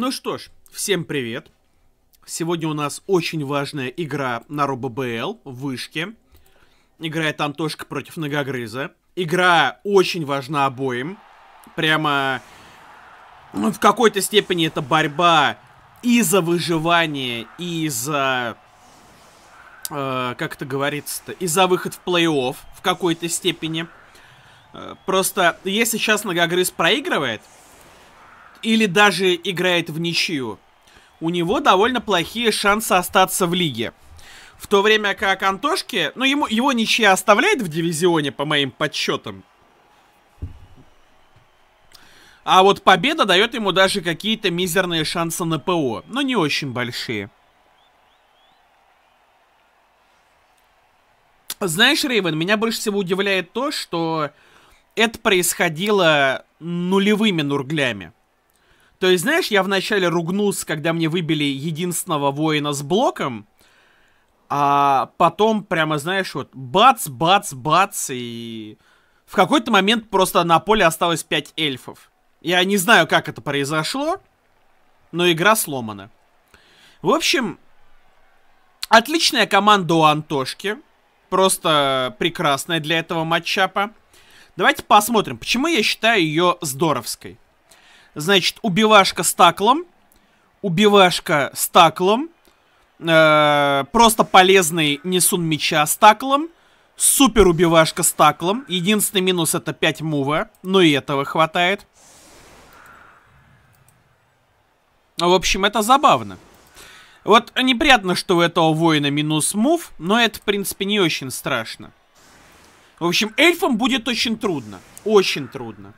Ну что ж, всем привет. Сегодня у нас очень важная игра на РобБЛ в вышке. Играет Антошка против Многогрыза. Игра очень важна обоим. Прямо ну, в какой-то степени это борьба и за выживание, и за... Э, как это говорится-то? И за выход в плей-офф в какой-то степени. Э, просто если сейчас Многогрыз проигрывает, или даже играет в ничью, у него довольно плохие шансы остаться в лиге. В то время как Антошки, ну ему, его ничья оставляет в дивизионе, по моим подсчетам. А вот победа дает ему даже какие-то мизерные шансы на ПО, но не очень большие. Знаешь, Рейвен, меня больше всего удивляет то, что это происходило нулевыми нурглями. То есть, знаешь, я вначале ругнулся, когда мне выбили единственного воина с блоком, а потом прямо, знаешь, вот бац, бац, бац, и в какой-то момент просто на поле осталось 5 эльфов. Я не знаю, как это произошло, но игра сломана. В общем, отличная команда у Антошки. Просто прекрасная для этого матчапа. Давайте посмотрим, почему я считаю ее здоровской. Значит, убивашка с таклом. Убивашка с таклом. Э просто полезный несун меча с таклом. Супер убивашка с таклом. Единственный минус это 5 мува. Но и этого хватает. В общем, это забавно. Вот неприятно, что у этого воина минус мув, но это, в принципе, не очень страшно. В общем, эльфам будет очень трудно. Очень трудно.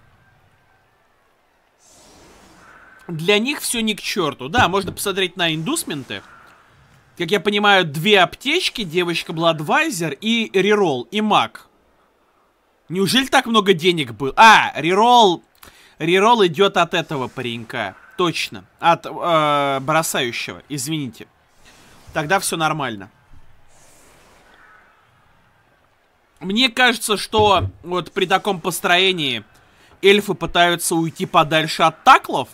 Для них все ни к черту. Да, можно посмотреть на индусменты. Как я понимаю, две аптечки, девочка Бладвайзер и рерол, и маг. Неужели так много денег было? А, рерол... Рерол идет от этого паренька. Точно. От э, бросающего, извините. Тогда все нормально. Мне кажется, что вот при таком построении эльфы пытаются уйти подальше от таклов,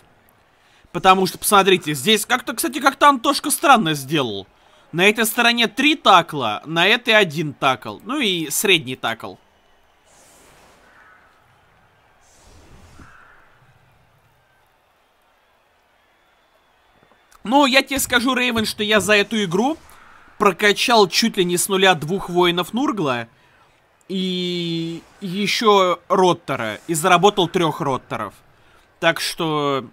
Потому что, посмотрите, здесь как-то, кстати, как-то Антошка странно сделал. На этой стороне три такла, на этой один такл. Ну и средний такл. Ну, я тебе скажу, Рейвен, что я за эту игру прокачал чуть ли не с нуля двух воинов Нургла и еще Роттера, и заработал трех Роттеров. Так что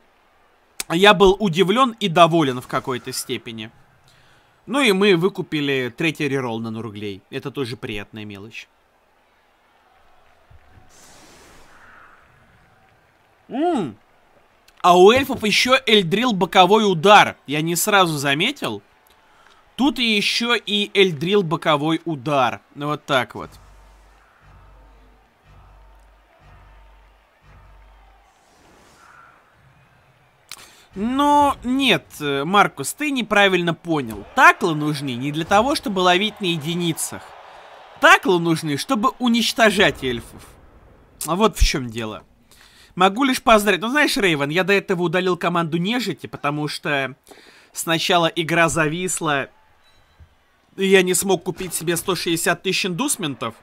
я был удивлен и доволен в какой-то степени. Ну и мы выкупили третий рерол на Нурглей. Это тоже приятная мелочь. Ммм. А у эльфов еще Эльдрил боковой удар. Я не сразу заметил. Тут еще и Эльдрил боковой удар. Вот так вот. Но нет, э, Маркус, ты неправильно понял. Таклы нужны не для того, чтобы ловить на единицах. Таклы нужны, чтобы уничтожать эльфов. А вот в чем дело. Могу лишь поздравить. Ну, знаешь, Рейвен, я до этого удалил команду нежити, потому что сначала игра зависла, и я не смог купить себе 160 тысяч индусментов.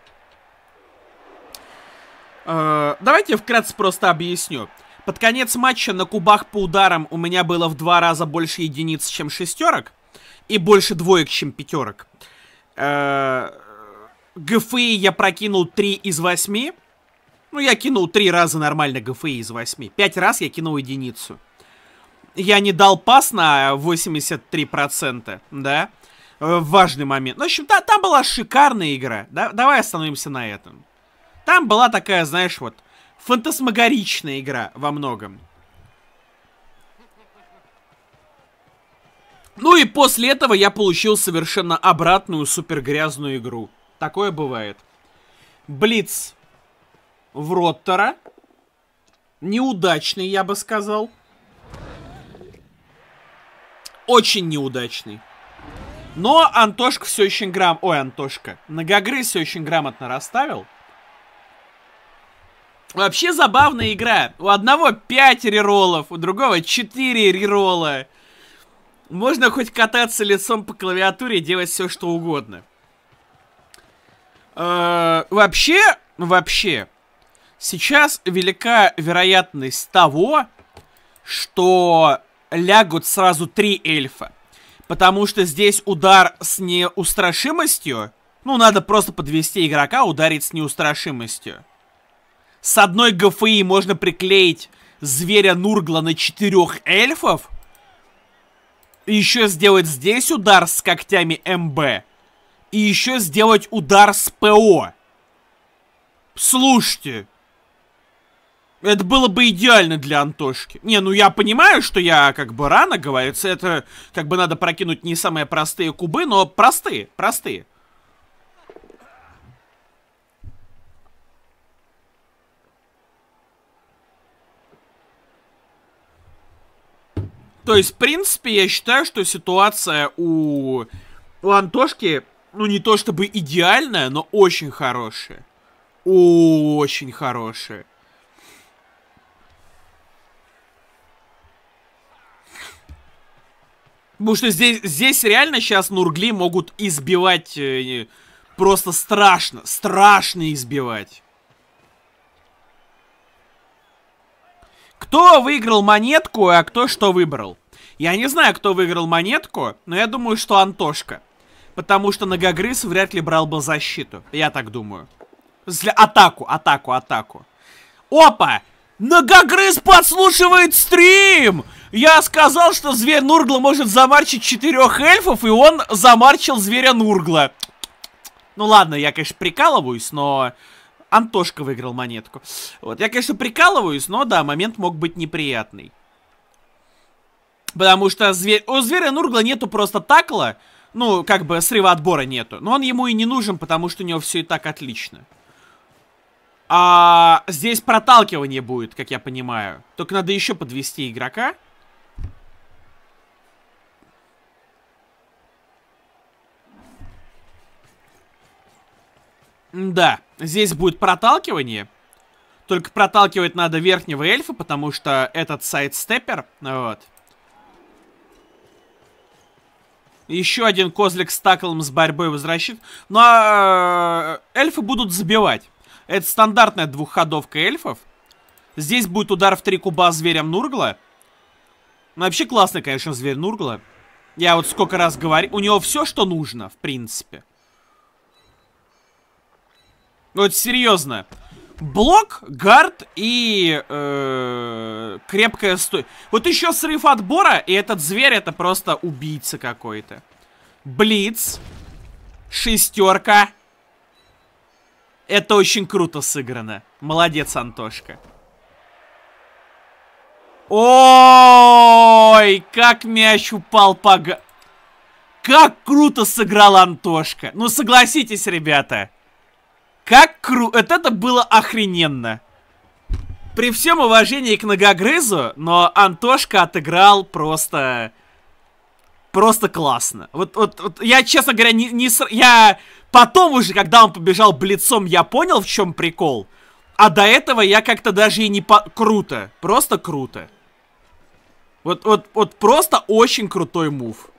Э -э давайте вкратце просто объясню. Под конец матча на кубах по ударам у меня было в два раза больше единиц, чем шестерок. И больше двоек, чем пятерок. Э, ГФИ я прокинул 3 из 8. Ну, я кинул 3 раза нормально ГФИ из 8. 5 раз я кинул единицу. Я не дал пас на 83%, да? Э, важный момент. Ну, в общем, да, там была шикарная игра. Да? Давай остановимся на этом. Там была такая, знаешь, вот фантасмагоричная игра во многом. Ну и после этого я получил совершенно обратную супергрязную игру. Такое бывает. Блиц в Роттера. Неудачный, я бы сказал. Очень неудачный. Но Антошка все очень грам... Ой, Антошка. Многогрыз все очень грамотно расставил. Вообще забавная игра. У одного 5 реролов, у другого 4 рерола. Можно хоть кататься лицом по клавиатуре и делать все, что угодно. Э вообще, вообще, сейчас велика вероятность того, что лягут сразу три эльфа. Потому что здесь удар с неустрашимостью. Ну, надо просто подвести игрока, ударить с неустрашимостью. С одной ГФИ можно приклеить зверя Нургла на четырех эльфов. И еще сделать здесь удар с когтями МБ. И еще сделать удар с ПО. Слушайте. Это было бы идеально для Антошки. Не, ну я понимаю, что я как бы рано, говорится. Это как бы надо прокинуть не самые простые кубы, но простые, простые. То есть, в принципе, я считаю, что ситуация у, у Антошки, ну, не то чтобы идеальная, но очень хорошая. Очень хорошая. Потому что здесь, здесь реально сейчас Нургли могут избивать э, просто страшно. Страшно избивать. Кто выиграл монетку, а кто что выбрал? Я не знаю, кто выиграл монетку, но я думаю, что Антошка. Потому что Ногогрыз вряд ли брал бы защиту. Я так думаю. Зля... Атаку, атаку, атаку. Опа! Ногогрыз подслушивает стрим! Я сказал, что зверь Нургла может замарчить четырех эльфов, и он замарчил зверя Нургла. Ну ладно, я, конечно, прикалываюсь, но... Антошка выиграл монетку. Вот, я, конечно, прикалываюсь, но да, момент мог быть неприятный. Потому что зверь... у зверя Нургла нету просто такла. Ну, как бы срыва отбора нету. Но он ему и не нужен, потому что у него все и так отлично. А здесь проталкивание будет, как я понимаю. Только надо еще подвести игрока. Да, здесь будет проталкивание. Только проталкивать надо верхнего эльфа, потому что этот сайдстеппер, вот, Еще один козлик с таклом с борьбой возвращен. Ну а э, эльфы будут забивать. Это стандартная двухходовка эльфов. Здесь будет удар в три куба зверем Нургла. Ну, вообще классный, конечно, зверь Нургла. Я вот сколько раз говорю. У него все, что нужно, в принципе. Вот ну, серьезно. Блок, гард и э, крепкая стой. Вот еще срыв отбора, и этот зверь это просто убийца какой-то. Блиц. Шестерка. Это очень круто сыграно. Молодец, Антошка. Ой, как мяч упал по... Как круто сыграл Антошка. Ну, согласитесь, ребята. Как круто! Вот это было охрененно! При всем уважении к Ногогрызу, но Антошка отыграл просто... Просто классно. Вот, вот, вот я, честно говоря, не, не... Я потом уже, когда он побежал блицом, я понял, в чем прикол. А до этого я как-то даже и не по... Круто. Просто круто. Вот, вот, вот просто очень крутой мув.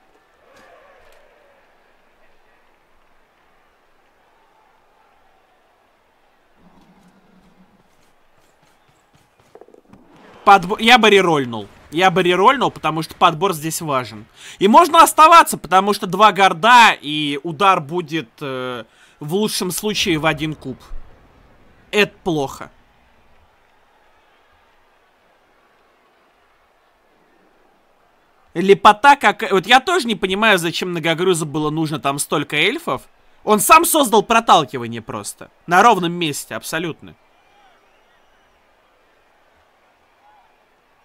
Подбор... Я бы рерольнул. Я бы рерольнул, потому что подбор здесь важен. И можно оставаться, потому что два горда, и удар будет э, в лучшем случае в один куб. Это плохо. Лепота как... Вот я тоже не понимаю, зачем многогрызу было нужно там столько эльфов. Он сам создал проталкивание просто. На ровном месте, абсолютно.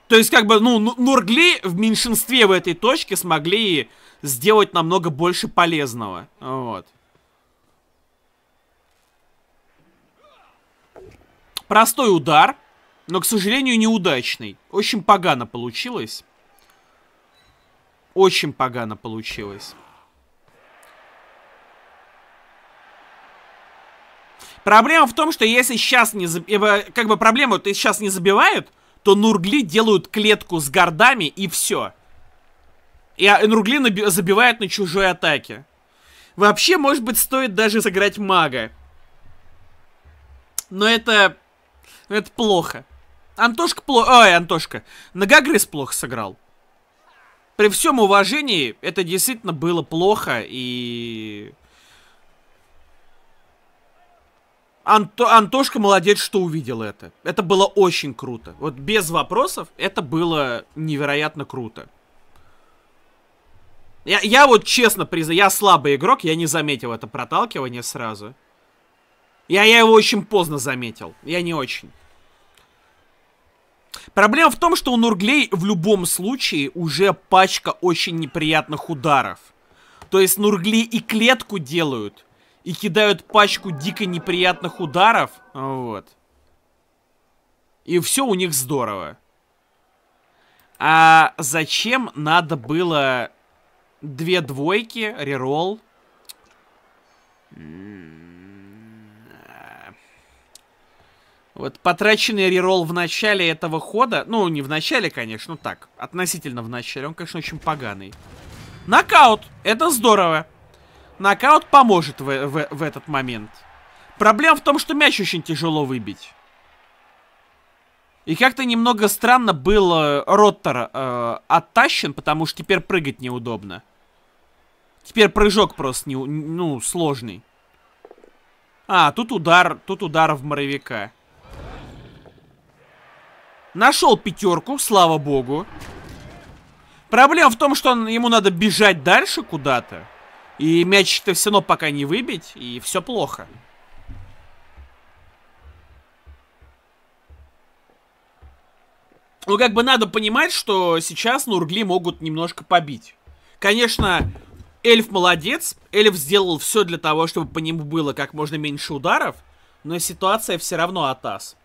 То есть, как бы, ну, ну, Нургли в меньшинстве в этой точке смогли сделать намного больше полезного. Вот. Простой удар, но, к сожалению, неудачный. Очень погано получилось. Очень погано получилось. Проблема в том, что если сейчас не... Заб... Э, как бы проблема, ты сейчас не забивают то Нургли делают клетку с гордами и все. И а, Нургли забивает на чужой атаке. Вообще, может быть, стоит даже сыграть мага. Но это... Ну, это плохо. Антошка плохо... Ой, Антошка. Нагагрис плохо сыграл. При всем уважении, это действительно было плохо и... Анто, Антошка молодец, что увидел это. Это было очень круто. Вот без вопросов это было невероятно круто. Я, я вот честно признаю, я слабый игрок, я не заметил это проталкивание сразу. Я, я его очень поздно заметил. Я не очень. Проблема в том, что у Нурглей в любом случае уже пачка очень неприятных ударов. То есть Нургли и клетку делают, и кидают пачку дико неприятных ударов. Вот. И все у них здорово. А зачем надо было две двойки, реролл? Вот потраченный реролл в начале этого хода, ну не в начале, конечно, так, относительно в начале, он, конечно, очень поганый. Нокаут! Это здорово! Нокаут поможет в, в, в этот момент. Проблема в том, что мяч очень тяжело выбить. И как-то немного странно был э, Роттер э, оттащен, потому что теперь прыгать неудобно. Теперь прыжок просто, не, ну, сложный. А, тут удар, тут удар в моровика. Нашел пятерку, слава богу. Проблема в том, что он, ему надо бежать дальше куда-то. И мяч-то все равно пока не выбить, и все плохо. Ну, как бы надо понимать, что сейчас Нургли могут немножко побить. Конечно, Эльф молодец. Эльф сделал все для того, чтобы по нему было как можно меньше ударов. Но ситуация все равно атас.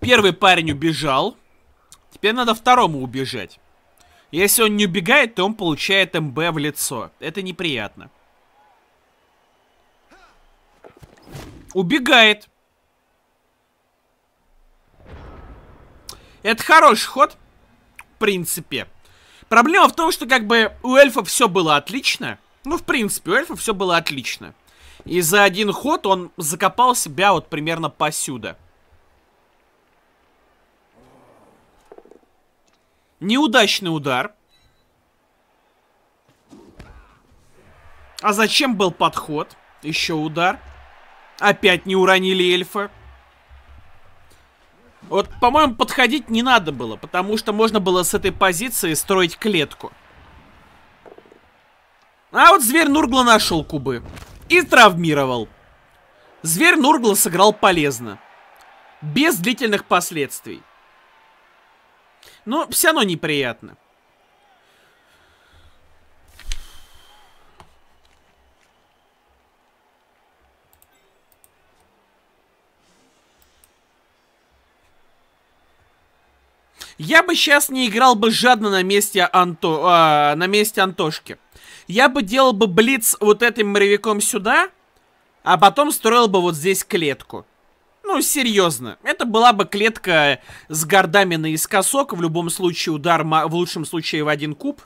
Первый парень убежал. Теперь надо второму убежать. Если он не убегает, то он получает МБ в лицо. Это неприятно. Убегает. Это хороший ход, в принципе. Проблема в том, что как бы у эльфа все было отлично. Ну, в принципе, у эльфа все было отлично. И за один ход он закопал себя вот примерно посюда. Неудачный удар. А зачем был подход? Еще удар. Опять не уронили эльфа. Вот, по-моему, подходить не надо было, потому что можно было с этой позиции строить клетку. А вот зверь Нургла нашел кубы. И травмировал. Зверь Нургла сыграл полезно. Без длительных последствий. Но все равно неприятно. Я бы сейчас не играл бы жадно на месте, Анто, э, на месте Антошки. Я бы делал бы блиц вот этим моревиком сюда, а потом строил бы вот здесь клетку. Ну, серьезно. Это была бы клетка с гордами наискосок, в любом случае удар, в лучшем случае в один куб.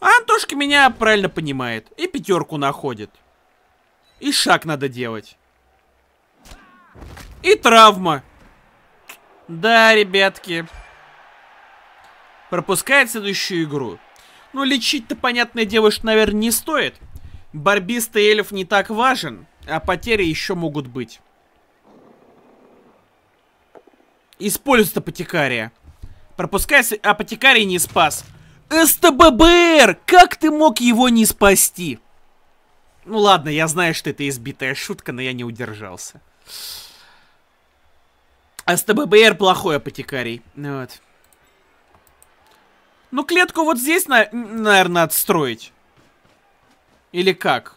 А Антошка меня правильно понимает. И пятерку находит. И шаг надо делать. И травма. Да, ребятки. Пропускает следующую игру. Ну, лечить-то, понятное дело, что, наверное, не стоит. Барбистый эльф не так важен, а потери еще могут быть. Использует апотекария. Пропускай, апотекарий не спас. СТББР! Как ты мог его не спасти? Ну ладно, я знаю, что это избитая шутка, но я не удержался. СТББР плохой апотекарий. Ну вот. Ну, клетку вот здесь, на наверное, отстроить. Или как?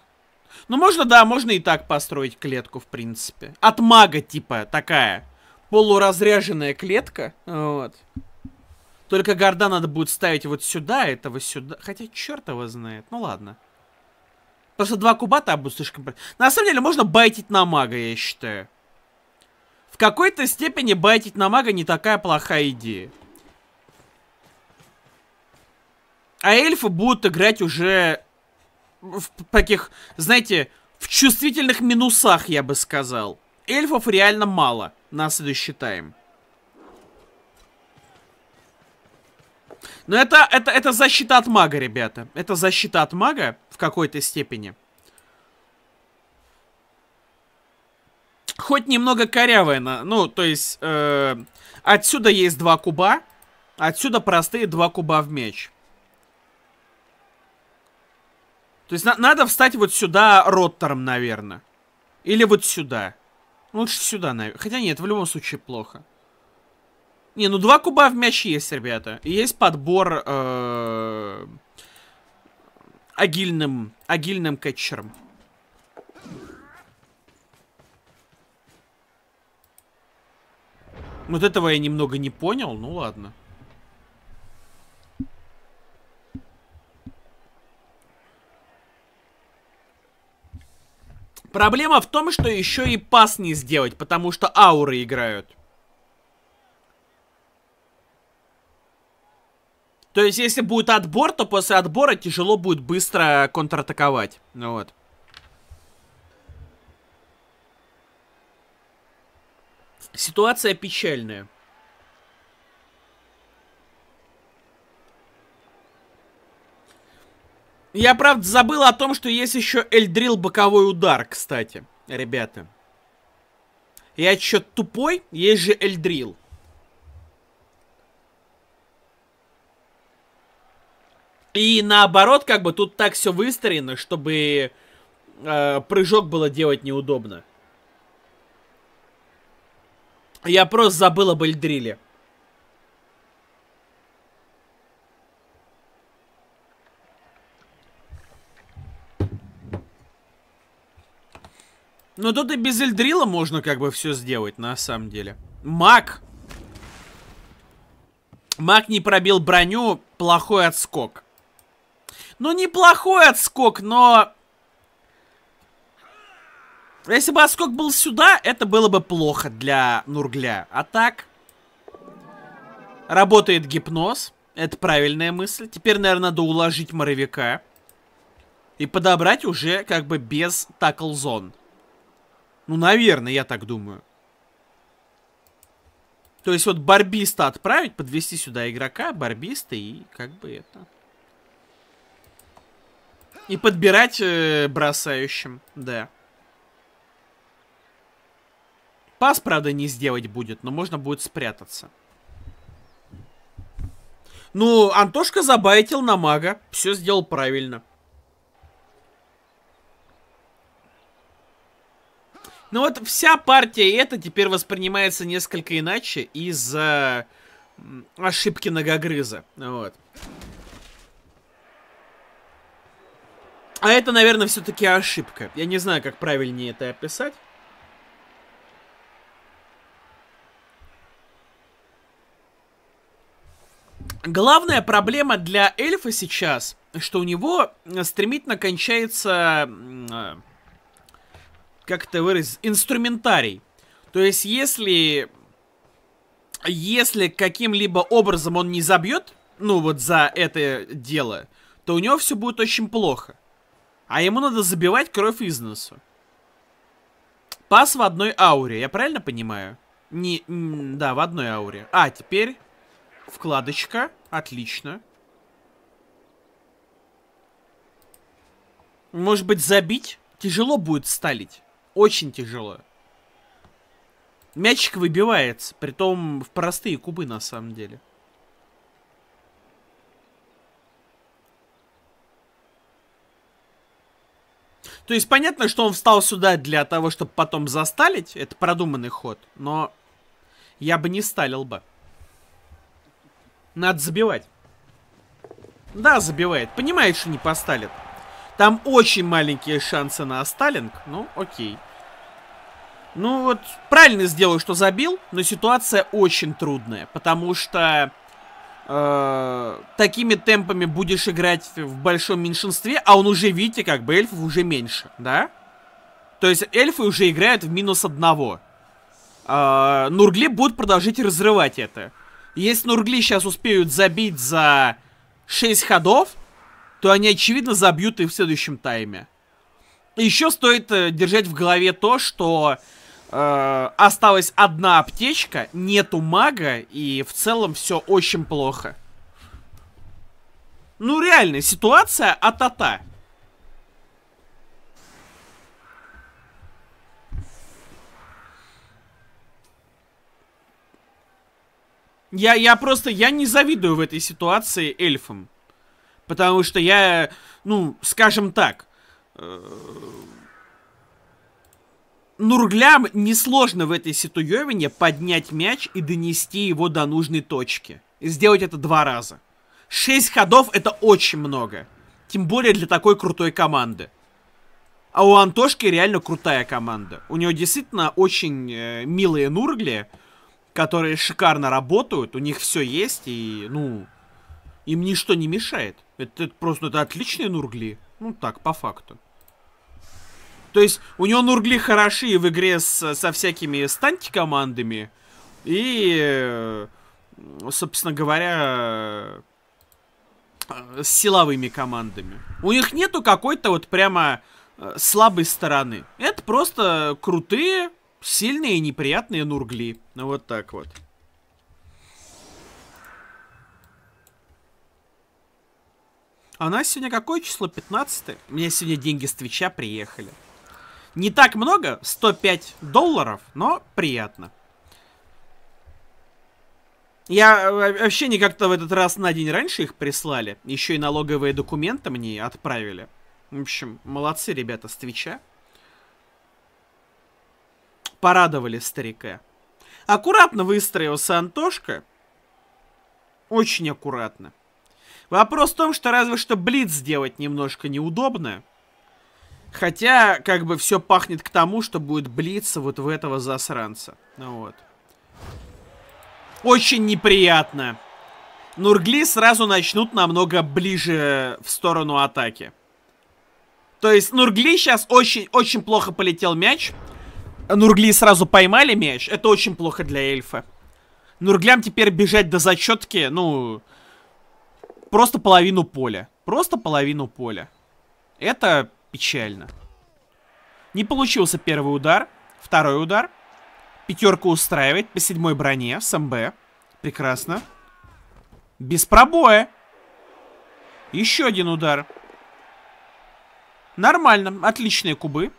Ну, можно, да, можно и так построить клетку, в принципе. От мага, типа, такая полуразряженная клетка. Вот. Только горда надо будет ставить вот сюда, этого сюда. Хотя черт его знает. Ну ладно. Просто два кубата будет слишком... На самом деле можно байтить на мага, я считаю. В какой-то степени байтить на мага не такая плохая идея. А эльфы будут играть уже в таких, знаете, в чувствительных минусах, я бы сказал. Эльфов реально мало. Нас это считаем. Но это, это, это защита от мага, ребята. Это защита от мага в какой-то степени. Хоть немного корявая, ну, то есть, э, отсюда есть два куба, отсюда простые два куба в меч. То есть, на надо встать вот сюда роттером, наверное. Или вот сюда. Лучше сюда, наверное. Хотя нет, в любом случае плохо. Не, ну два куба в мяч есть, ребята. И есть подбор э -э агильным, агильным кетчером. Вот этого я немного не понял, ну ладно. Проблема в том, что еще и пас не сделать, потому что ауры играют. То есть, если будет отбор, то после отбора тяжело будет быстро контратаковать. Ну вот. Ситуация печальная. Я, правда, забыл о том, что есть еще Эльдрил боковой удар, кстати, ребята. Я чё, тупой? Есть же Эльдрил. И наоборот, как бы тут так все выстроено, чтобы э, прыжок было делать неудобно. Я просто забыл об Эльдриле. Но ну, тут и без Эльдрила можно как бы все сделать, на самом деле. Маг. Маг не пробил броню, плохой отскок. Ну, неплохой отскок, но... Если бы отскок был сюда, это было бы плохо для Нургля. А так... Работает гипноз. Это правильная мысль. Теперь, наверное, надо уложить моровика. И подобрать уже как бы без таклзон. зон ну, наверное, я так думаю. То есть вот барбиста отправить, подвести сюда игрока, барбиста и как бы это. И подбирать э, бросающим, да. Пас, правда, не сделать будет, но можно будет спрятаться. Ну, Антошка забайтил на мага. Все сделал правильно. Ну вот вся партия это теперь воспринимается несколько иначе из-за ошибки ногогрыза. Вот. А это, наверное, все-таки ошибка. Я не знаю, как правильнее это описать. Главная проблема для эльфа сейчас, что у него э, стремительно кончается э, как это выразить, инструментарий. То есть, если... Если каким-либо образом он не забьет, ну вот за это дело, то у него все будет очень плохо. А ему надо забивать кровь из носу. Пас в одной ауре, я правильно понимаю? Не, да, в одной ауре. А, теперь вкладочка. Отлично. Может быть, забить? Тяжело будет сталить. Очень тяжело. Мячик выбивается, притом в простые кубы на самом деле. То есть понятно, что он встал сюда для того, чтобы потом засталить. Это продуманный ход, но я бы не сталил бы. Надо забивать. Да, забивает. Понимает, что не посталит. Там очень маленькие шансы на Сталинг, ну окей. Ну вот, правильно сделал, что забил, но ситуация очень трудная, потому что э, такими темпами будешь играть в большом меньшинстве, а он уже, видите, как бы эльфов уже меньше, да? То есть эльфы уже играют в минус одного. Э, Нургли будут продолжить разрывать это. Если Нургли сейчас успеют забить за 6 ходов, то они, очевидно, забьют и в следующем тайме. Еще стоит э, держать в голове то, что э, осталась одна аптечка, нету мага, и в целом все очень плохо. Ну реально, ситуация а-та-та. Я, я просто, я не завидую в этой ситуации эльфам. Потому что я, ну, скажем так, э, Нурглям несложно в этой ситуевине поднять мяч и донести его до нужной точки. И сделать это два раза. Шесть ходов это очень много. Тем более для такой крутой команды. А у Антошки реально крутая команда. У него действительно очень э, милые нургли, которые шикарно работают, у них все есть, и, ну, им ничто не мешает. Это, это просто это отличные нургли. Ну так, по факту. То есть, у него нургли хороши в игре с, со всякими станти командами И, собственно говоря, э, с силовыми командами. У них нету какой-то вот прямо э, слабой стороны. Это просто крутые, сильные и неприятные нургли. Ну вот так вот. А у нас сегодня какое число? 15 У меня сегодня деньги с Твича приехали. Не так много, 105 долларов, но приятно. Я э, вообще не как-то в этот раз на день раньше их прислали. Еще и налоговые документы мне отправили. В общем, молодцы ребята с Твича. Порадовали старика. Аккуратно выстроился Антошка. Очень аккуратно. Вопрос в том, что разве что блиц сделать немножко неудобно. Хотя, как бы, все пахнет к тому, что будет блиц вот в этого засранца. Ну вот. Очень неприятно. Нургли сразу начнут намного ближе в сторону атаки. То есть Нургли сейчас очень-очень плохо полетел мяч. Нургли сразу поймали мяч. Это очень плохо для эльфа. Нурглям теперь бежать до зачетки, ну, просто половину поля. Просто половину поля. Это печально. Не получился первый удар. Второй удар. Пятерку устраивает по седьмой броне с МБ. Прекрасно. Без пробоя. Еще один удар. Нормально. Отличные кубы.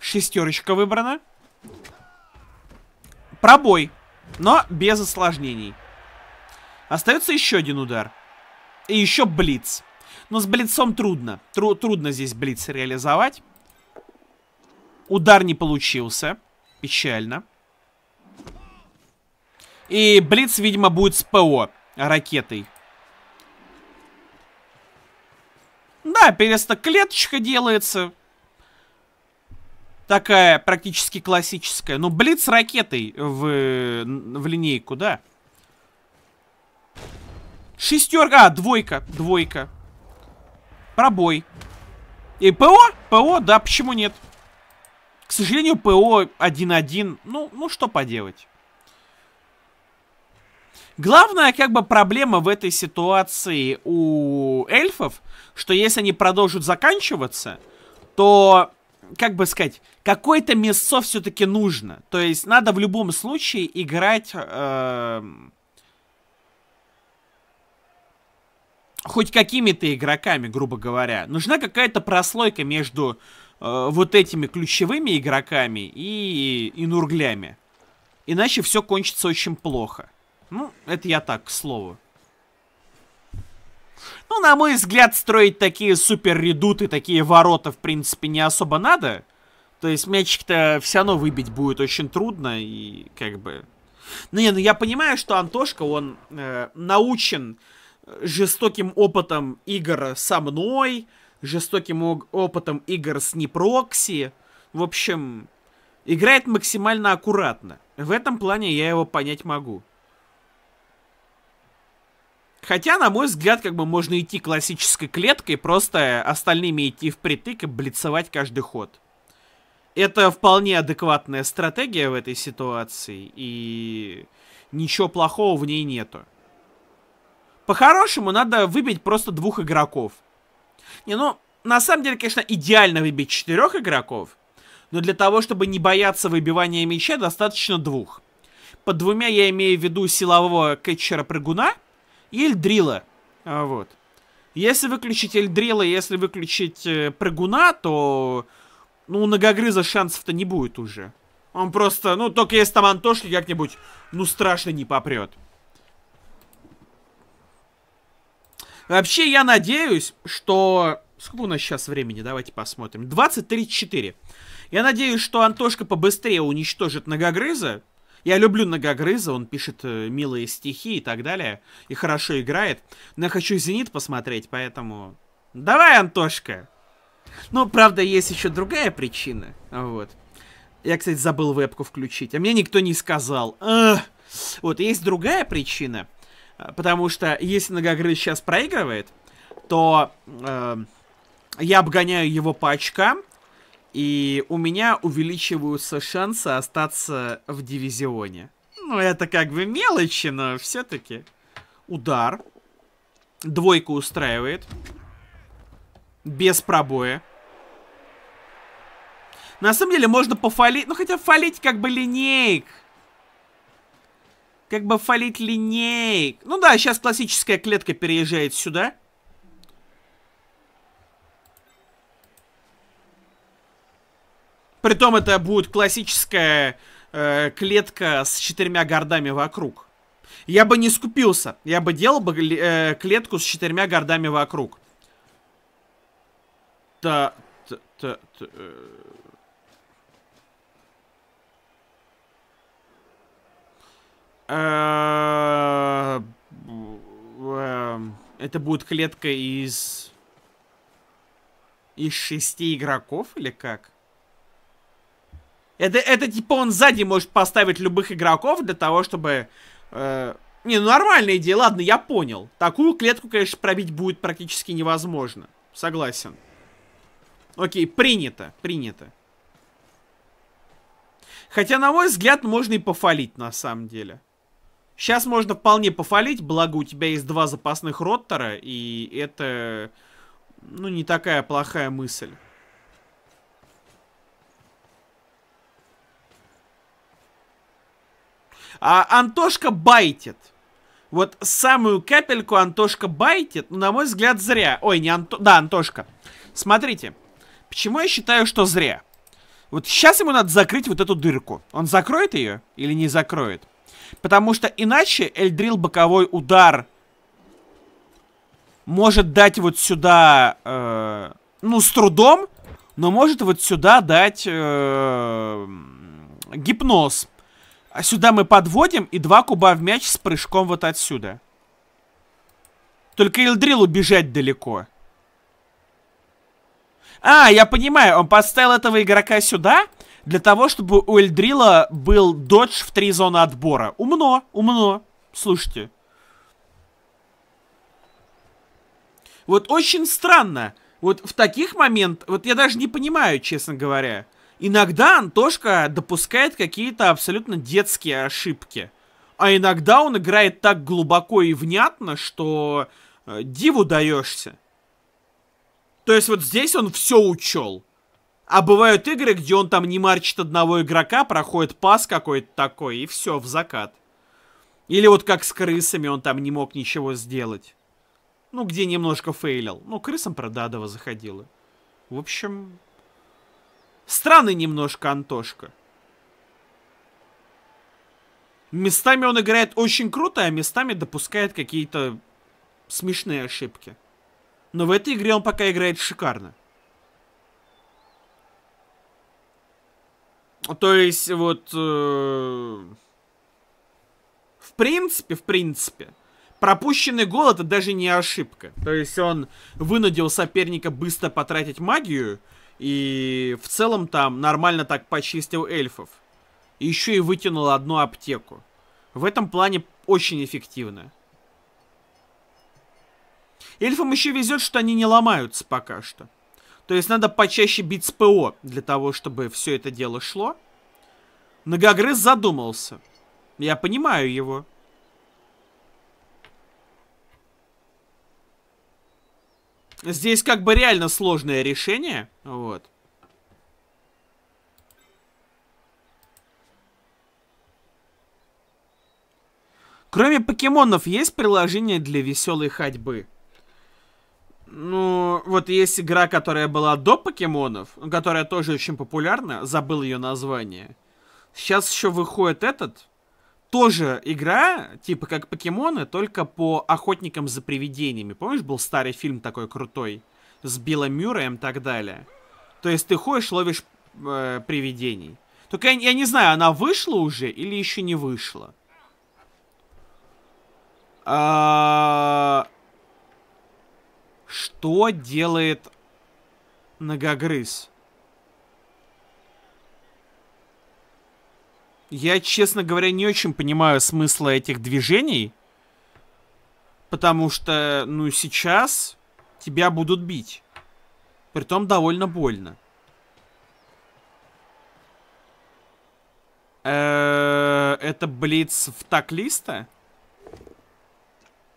Шестерочка выбрана. Пробой. Но без осложнений. Остается еще один удар. И еще блиц. Но с блицом трудно. Тру трудно здесь блиц реализовать. Удар не получился. Печально. И блиц, видимо, будет с ПО. Ракетой. Да, перестоклеточка делается. Такая практически классическая. Но блиц ракетой в, в линейку, да. Шестерка. А, двойка. Двойка. Пробой. И ПО? ПО, да, почему нет? К сожалению, ПО 1-1. Ну, ну что поделать. Главная, как бы, проблема в этой ситуации у эльфов, что если они продолжат заканчиваться, то, как бы сказать, какое-то мясо все-таки нужно. То есть надо в любом случае играть... Э хоть какими-то игроками, грубо говоря. Нужна какая-то прослойка между э, вот этими ключевыми игроками и, и нурглями. Иначе все кончится очень плохо. Ну, это я так, к слову. Ну, на мой взгляд, строить такие супер редуты, такие ворота, в принципе, не особо надо. То есть мячик-то все равно выбить будет очень трудно и как бы... Ну, не, ну я понимаю, что Антошка, он э, научен жестоким опытом игр со мной, жестоким опытом игр с непрокси. В общем, играет максимально аккуратно. В этом плане я его понять могу. Хотя, на мой взгляд, как бы можно идти классической клеткой, просто остальными идти впритык и блицевать каждый ход. Это вполне адекватная стратегия в этой ситуации, и ничего плохого в ней нету. По-хорошему, надо выбить просто двух игроков. Не, ну, на самом деле, конечно, идеально выбить четырех игроков. Но для того, чтобы не бояться выбивания мяча, достаточно двух. Под двумя я имею в виду силового кетчера-прыгуна и эльдрила. А, вот. Если выключить эльдрила, если выключить э, прыгуна, то... Ну, у многогрыза шансов-то не будет уже. Он просто... Ну, только если там Антошки как-нибудь, ну, страшно не попрет. Вообще, я надеюсь, что... Сколько у нас сейчас времени? Давайте посмотрим. 20.34. Я надеюсь, что Антошка побыстрее уничтожит ногогрыза. Я люблю ногогрыза, он пишет э, милые стихи и так далее. И хорошо играет. Но я хочу «Зенит» посмотреть, поэтому... Давай, Антошка! Ну, правда, есть еще другая причина. Вот. Я, кстати, забыл вебку включить, а мне никто не сказал. Ах! Вот, есть другая причина. Э, потому что если Многогрыз сейчас проигрывает, то э, я обгоняю его по очкам, и у меня увеличиваются шансы остаться в дивизионе. Ну, это как бы мелочи, но все-таки. Удар. Двойку устраивает. Без пробоя. На самом деле можно пофалить. Ну, хотя фалить как бы линейк как бы фалить линей, Ну да, сейчас классическая клетка переезжает сюда. Притом это будет классическая э, клетка с четырьмя гордами вокруг. Я бы не скупился. Я бы делал бы э, клетку с четырьмя гордами вокруг. Та... та, та, та э... Э, эм, это будет клетка из... Из шести игроков или как? Это, это типа он сзади может поставить любых игроков для того, чтобы... Э, не, ну нормальная идея, ладно, я понял. Такую клетку, конечно, пробить будет практически невозможно. Согласен. Окей, принято, принято. Хотя, на мой взгляд, можно и пофалить на самом деле. Сейчас можно вполне пофалить, благо у тебя есть два запасных роттера, и это, ну, не такая плохая мысль. А Антошка байтит. Вот самую капельку Антошка байтит, ну, на мой взгляд, зря. Ой, не Анто... Да, Антошка. Смотрите, почему я считаю, что зря? Вот сейчас ему надо закрыть вот эту дырку. Он закроет ее или не закроет? Потому что иначе Эльдрил боковой удар может дать вот сюда, э, ну, с трудом, но может вот сюда дать э, гипноз. А сюда мы подводим и два куба в мяч с прыжком вот отсюда. Только Элдрилу бежать далеко. А, я понимаю, он поставил этого игрока сюда, для того, чтобы у Эльдрила был додж в три зоны отбора. Умно, умно. Слушайте. Вот очень странно. Вот в таких моментах, вот я даже не понимаю, честно говоря. Иногда Антошка допускает какие-то абсолютно детские ошибки. А иногда он играет так глубоко и внятно, что э, диву даешься. То есть вот здесь он все учел. А бывают игры, где он там не марчит одного игрока, проходит пас какой-то такой, и все, в закат. Или вот как с крысами, он там не мог ничего сделать. Ну, где немножко фейлил. Ну, крысам продадово заходило. В общем, странный немножко Антошка. Местами он играет очень круто, а местами допускает какие-то смешные ошибки. Но в этой игре он пока играет шикарно. То есть, вот... Э, в принципе, в принципе, пропущенный гол это даже не ошибка. То есть он вынудил соперника быстро потратить магию, и в целом там нормально так почистил эльфов. И еще и вытянул одну аптеку. В этом плане очень эффективно. Эльфам еще везет, что они не ломаются пока что. То есть надо почаще бить с ПО для того, чтобы все это дело шло. Многогрыз задумался. Я понимаю его. Здесь как бы реально сложное решение. Вот. Кроме покемонов, есть приложение для веселой ходьбы? Ну, вот есть игра, которая была до покемонов, которая тоже очень популярна, забыл ее название. Сейчас еще выходит этот. Тоже игра, типа как покемоны, только по охотникам за привидениями. Помнишь, был старый фильм такой крутой? С Биллом Мюрреем и так далее. То есть ты ходишь, ловишь э, привидений. Только я, я не знаю, она вышла уже или еще не вышла. А... Что делает многогрыз? Я, честно говоря, не очень понимаю смысла этих движений. Потому что, ну, сейчас тебя будут бить. Притом довольно больно. Э, это блиц в так листа?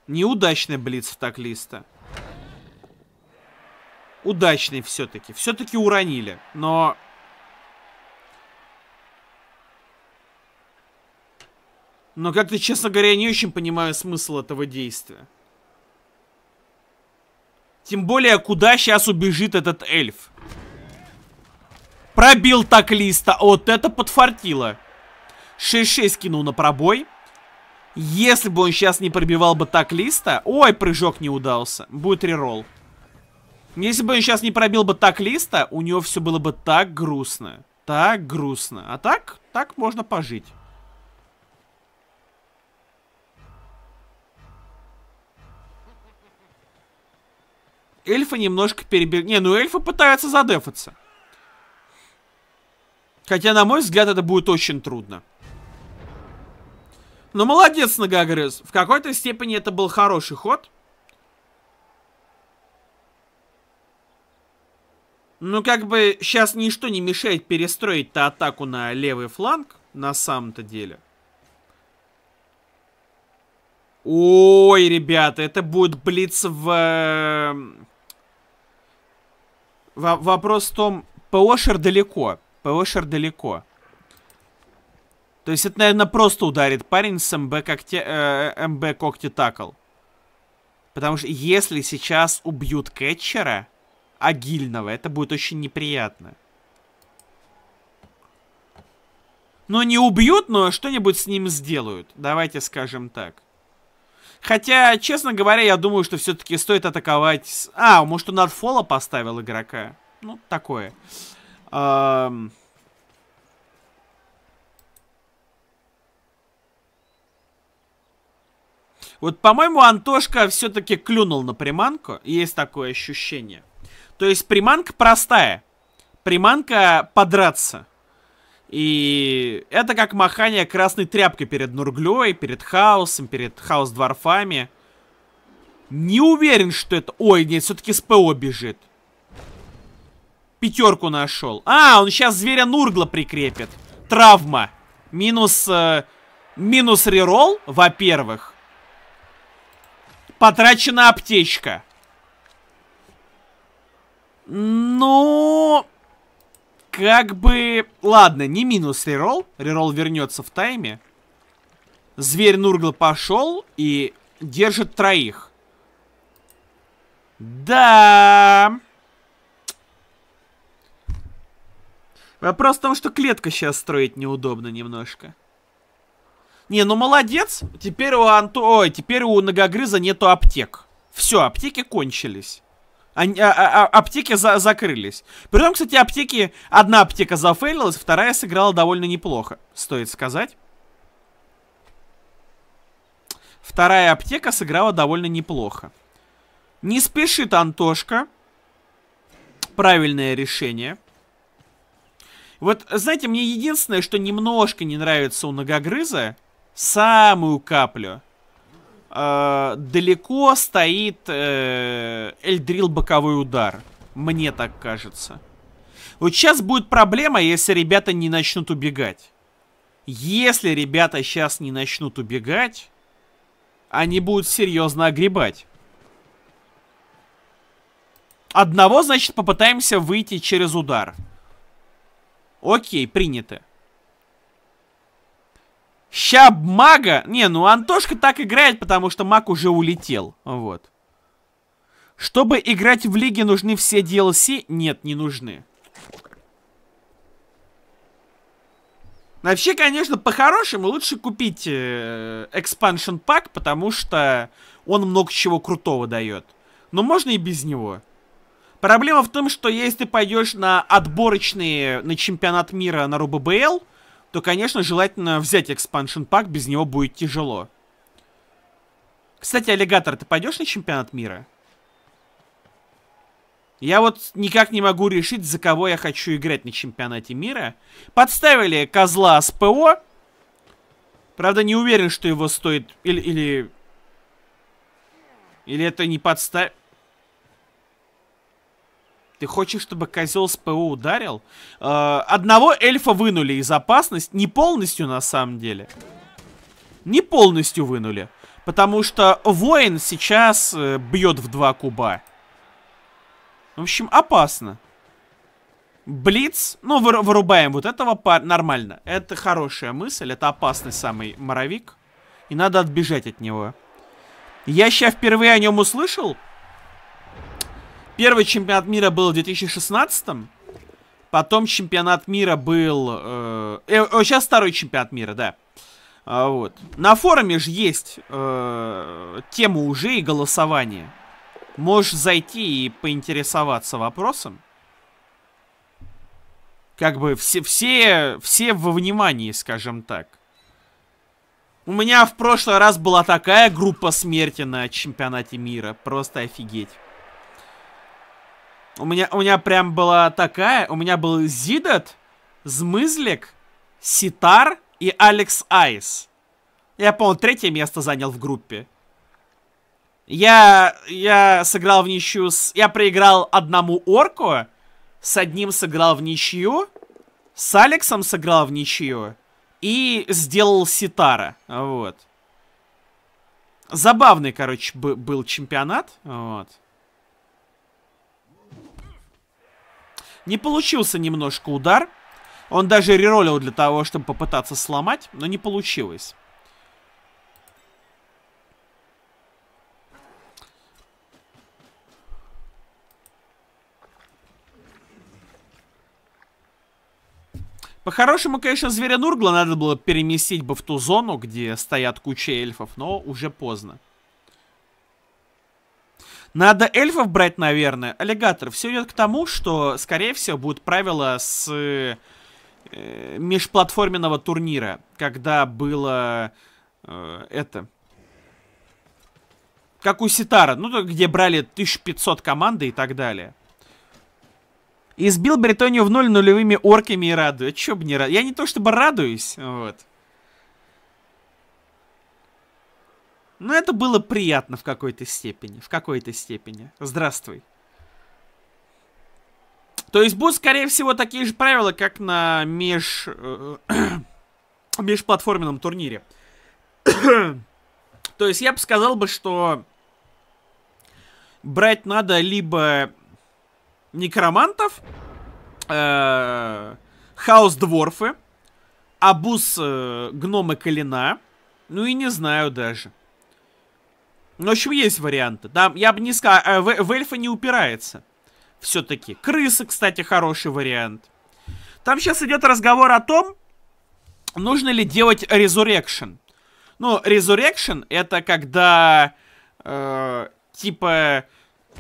Неудачный блиц в так листа удачный все-таки. Все-таки уронили, но... Но как-то, честно говоря, я не очень понимаю смысл этого действия. Тем более, куда сейчас убежит этот эльф? Пробил так листа. Вот это подфартило. 6-6 кинул на пробой. Если бы он сейчас не пробивал бы так листа... Ой, прыжок не удался. Будет реролл. Если бы он сейчас не пробил бы так листа, у него все было бы так грустно. Так грустно. А так, так можно пожить. Эльфы немножко перебег... Не, ну эльфы пытаются задефаться. Хотя, на мой взгляд, это будет очень трудно. Но ну, молодец, Нагагрыз. В какой-то степени это был хороший ход. Ну, как бы сейчас ничто не мешает перестроить-то атаку на левый фланг, на самом-то деле. Ой, ребята, это будет блиц в... Эм, в... Вопрос в том, ПОшер далеко. ПОшер далеко. То есть это, наверное, просто ударит парень с МБ, когти э, МБ когти такл. Потому что если сейчас убьют кетчера агильного. Это будет очень неприятно. Но не убьют, но что-нибудь с ним сделают. Давайте скажем так. Хотя, честно говоря, я думаю, что все-таки стоит атаковать... С... А, может, он от фола поставил игрока? Ну, такое. Эм... Вот, по-моему, Антошка все-таки клюнул на приманку. Есть такое ощущение. То есть приманка простая. Приманка подраться. И это как махание красной тряпкой перед Нурглей, перед Хаосом, перед Хаос-дворфами. Не уверен, что это... Ой, нет, все-таки с ПО бежит. Пятерку нашел. А, он сейчас зверя Нургла прикрепит. Травма. Минус... Э, минус рерол, во-первых. Потрачена аптечка. Ну... Как бы... Ладно, не минус рерол. Рерол вернется в тайме. Зверь Нургла пошел и держит троих. Да. Вопрос в том, что клетка сейчас строить неудобно немножко. Не, ну молодец. Теперь у Анту... Ой, теперь у Многогрыза нету аптек. Все, аптеки кончились. Они, а, а, а, аптеки за, закрылись. Притом, кстати, аптеки... Одна аптека зафейлилась, вторая сыграла довольно неплохо, стоит сказать. Вторая аптека сыграла довольно неплохо. Не спешит Антошка. Правильное решение. Вот, знаете, мне единственное, что немножко не нравится у многогрыза, самую каплю — Э, далеко стоит э, Эльдрил боковой удар. Мне так кажется. Вот сейчас будет проблема, если ребята не начнут убегать. Если ребята сейчас не начнут убегать, они будут серьезно огребать. Одного, значит, попытаемся выйти через удар. Окей, принято. Ща мага... Не, ну Антошка так играет, потому что маг уже улетел. Вот. Чтобы играть в лиге, нужны все DLC? Нет, не нужны. Вообще, конечно, по-хорошему лучше купить э, экспаншн э, пак, потому что он много чего крутого дает. Но можно и без него. Проблема в том, что если ты пойдешь на отборочные на чемпионат мира на РУББЛ, то, конечно, желательно взять экспаншн пак, без него будет тяжело. Кстати, аллигатор, ты пойдешь на чемпионат мира? Я вот никак не могу решить, за кого я хочу играть на чемпионате мира. Подставили козла с ПО. Правда, не уверен, что его стоит... Или... Или, или это не подставили... Ты хочешь, чтобы козел с ПУ ударил? Э, одного эльфа вынули из опасности. Не полностью, на самом деле. Не полностью вынули. Потому что воин сейчас э, бьет в два куба. В общем, опасно. Блиц. Ну, выр вырубаем вот этого парня. Нормально. Это хорошая мысль. Это опасный самый моровик. И надо отбежать от него. Я сейчас впервые о нем услышал. Первый чемпионат мира был в 2016 Потом чемпионат мира был... Э, э, сейчас второй чемпионат мира, да. А, вот. На форуме же есть э, тема уже и голосование. Можешь зайти и поинтересоваться вопросом. Как бы все, все, все во внимании, скажем так. У меня в прошлый раз была такая группа смерти на чемпионате мира. Просто офигеть. У меня, у меня прям была такая. У меня был Зидат, Змызлик, Ситар и Алекс Айс. Я, по-моему, третье место занял в группе. Я, я сыграл в ничью с... Я проиграл одному орку. С одним сыграл в ничью. С Алексом сыграл в ничью. И сделал ситара. Вот. Забавный, короче, был чемпионат. Вот. Не получился немножко удар. Он даже реролил для того, чтобы попытаться сломать, но не получилось. По-хорошему, конечно, зверя Нургла надо было переместить бы в ту зону, где стоят куча эльфов, но уже поздно. Надо эльфов брать, наверное. Аллигатор. Все идет к тому, что, скорее всего, будут правила с э, межплатформенного турнира. Когда было э, это... Как у Ситара. Ну, где брали 1500 команды и так далее. И сбил Бритонию в ноль нулевыми орками и радуюсь. Че бы не радует? Я не то чтобы радуюсь, вот. Но это было приятно в какой-то степени. В какой-то степени. Здравствуй. То есть будут, скорее всего, такие же правила, как на меж... Э, межплатформенном турнире. То есть я бы сказал бы, что брать надо либо некромантов, э, хаос-дворфы, абуз э, гномы Калина, ну и не знаю даже. Ну, в общем, есть варианты. Да, я бы не сказал, э, в, в эльфа не упирается. Все-таки. Крысы, кстати, хороший вариант. Там сейчас идет разговор о том, нужно ли делать резурекшн. Ну, резурекшн это когда, э, типа,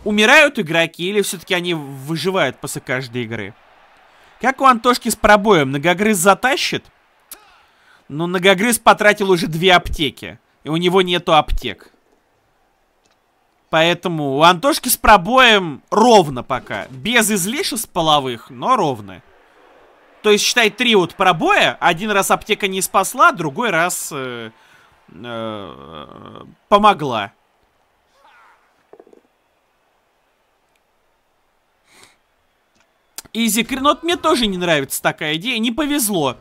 умирают игроки или все-таки они выживают после каждой игры. Как у Антошки с пробоем? Многогрыз затащит? Но Многогрыз потратил уже две аптеки. И у него нету аптек. Поэтому у Антошки с пробоем ровно пока. Без излишеств половых, но ровно. То есть, считай, три вот пробоя. Один раз аптека не спасла, другой раз э, э, помогла. Изи Кринот ну мне тоже не нравится такая идея. Не повезло.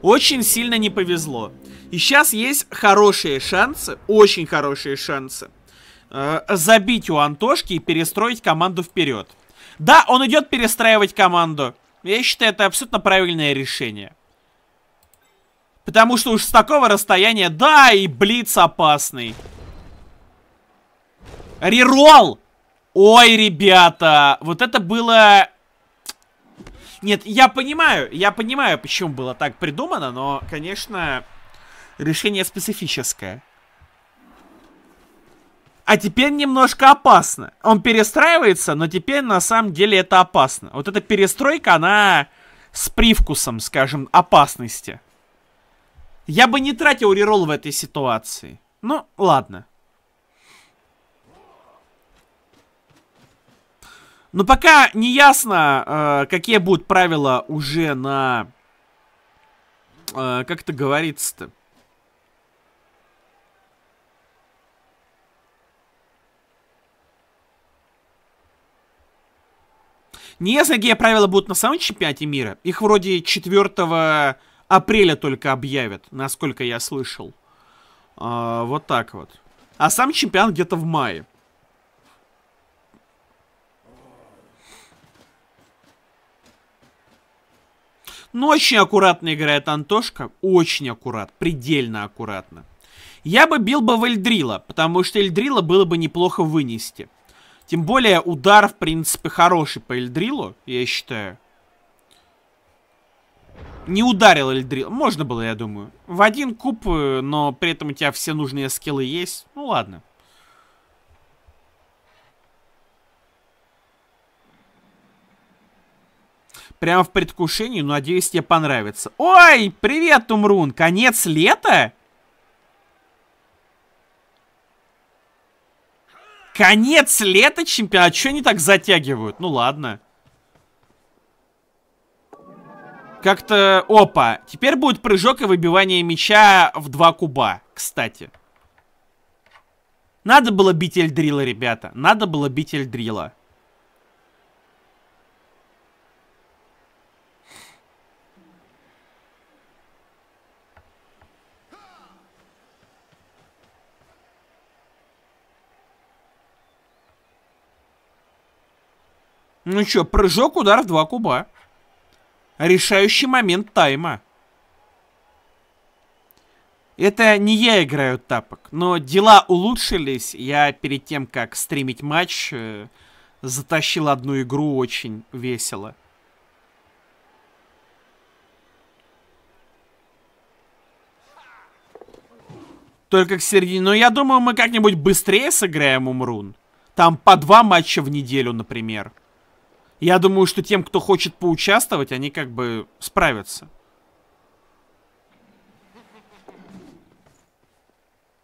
Очень сильно не повезло. И сейчас есть хорошие шансы, очень хорошие шансы, э, забить у Антошки и перестроить команду вперед. Да, он идет перестраивать команду. Я считаю, это абсолютно правильное решение. Потому что уж с такого расстояния... Да, и Блиц опасный. Реролл! Ой, ребята, вот это было... Нет, я понимаю, я понимаю, почему было так придумано, но, конечно, решение специфическое а теперь немножко опасно. Он перестраивается, но теперь на самом деле это опасно. Вот эта перестройка, она с привкусом, скажем, опасности. Я бы не тратил реролл в этой ситуации. Ну, ладно. Но пока не ясно, э, какие будут правила уже на... Э, как это говорится-то? Неясно, какие правила будут на самом чемпионате мира. Их вроде 4 апреля только объявят, насколько я слышал. А, вот так вот. А сам чемпион где-то в мае. Но очень аккуратно играет Антошка. Очень аккуратно. Предельно аккуратно. Я бы бил бы в Эльдрила, потому что Эльдрила было бы неплохо вынести. Тем более удар, в принципе, хороший по Эльдрилу, я считаю. Не ударил Эльдрил. Можно было, я думаю. В один куб, э, но при этом у тебя все нужные скиллы есть. Ну ладно. Прямо в предвкушении, но надеюсь, тебе понравится. Ой, привет, Умрун! Конец лета? Конец лета чемпионат. А что они так затягивают? Ну ладно. Как-то... Опа. Теперь будет прыжок и выбивание мяча в два куба. Кстати. Надо было бить Эльдрила, ребята. Надо было бить Эльдрила. Ну что, прыжок, удар в два куба. Решающий момент тайма. Это не я играю тапок, но дела улучшились. Я перед тем, как стримить матч, э, затащил одну игру очень весело. Только к середине. Но я думаю, мы как-нибудь быстрее сыграем Умрун. Там по два матча в неделю, например. Я думаю, что тем, кто хочет поучаствовать, они как бы справятся.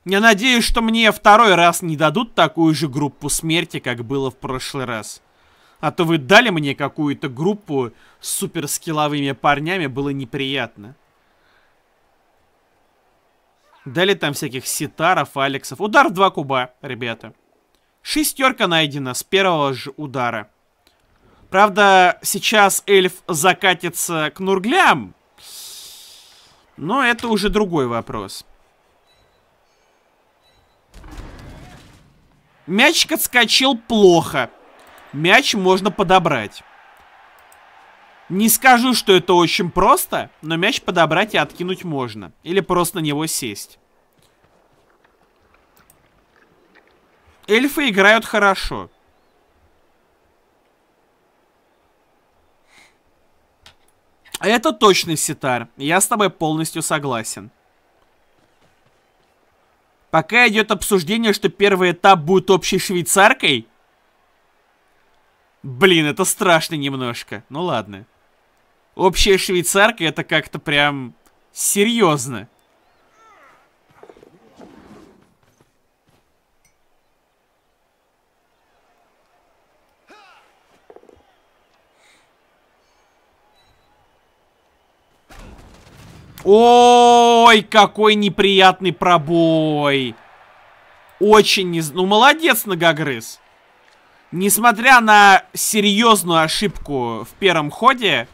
Я надеюсь, что мне второй раз не дадут такую же группу смерти, как было в прошлый раз. А то вы дали мне какую-то группу с суперскилловыми парнями, было неприятно. Дали там всяких ситаров, алексов. Удар в два куба, ребята. Шестерка найдена с первого же удара. Правда, сейчас эльф закатится к нурглям. Но это уже другой вопрос. Мячик отскочил плохо. Мяч можно подобрать. Не скажу, что это очень просто, но мяч подобрать и откинуть можно. Или просто на него сесть. Эльфы играют хорошо. Это точно ситар. Я с тобой полностью согласен. Пока идет обсуждение, что первый этап будет общей швейцаркой. Блин, это страшно немножко. Ну ладно. Общая швейцарка это как-то прям серьезно. Ой, какой неприятный пробой. Очень не... Ну, молодец, Ногогрыз. Несмотря на серьезную ошибку в первом ходе,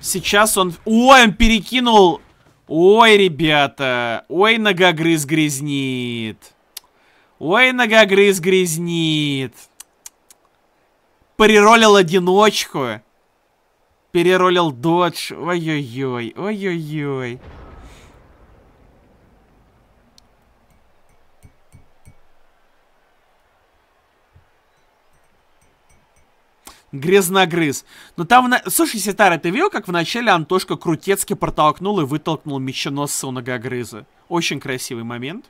сейчас он... Ой, он перекинул... Ой, ребята. Ой, Ногогрыз грязнит. Ой, Ногогрыз грязнит. Приролил одиночку. Переролил дочь. Ой-ой-ой. Ой-ой-ой. Грязногрыз. Но там... На... Слушай, Ситара, ты видел, как вначале Антошка крутецки протолкнул и вытолкнул меченосца у ногогрыза? Очень красивый момент.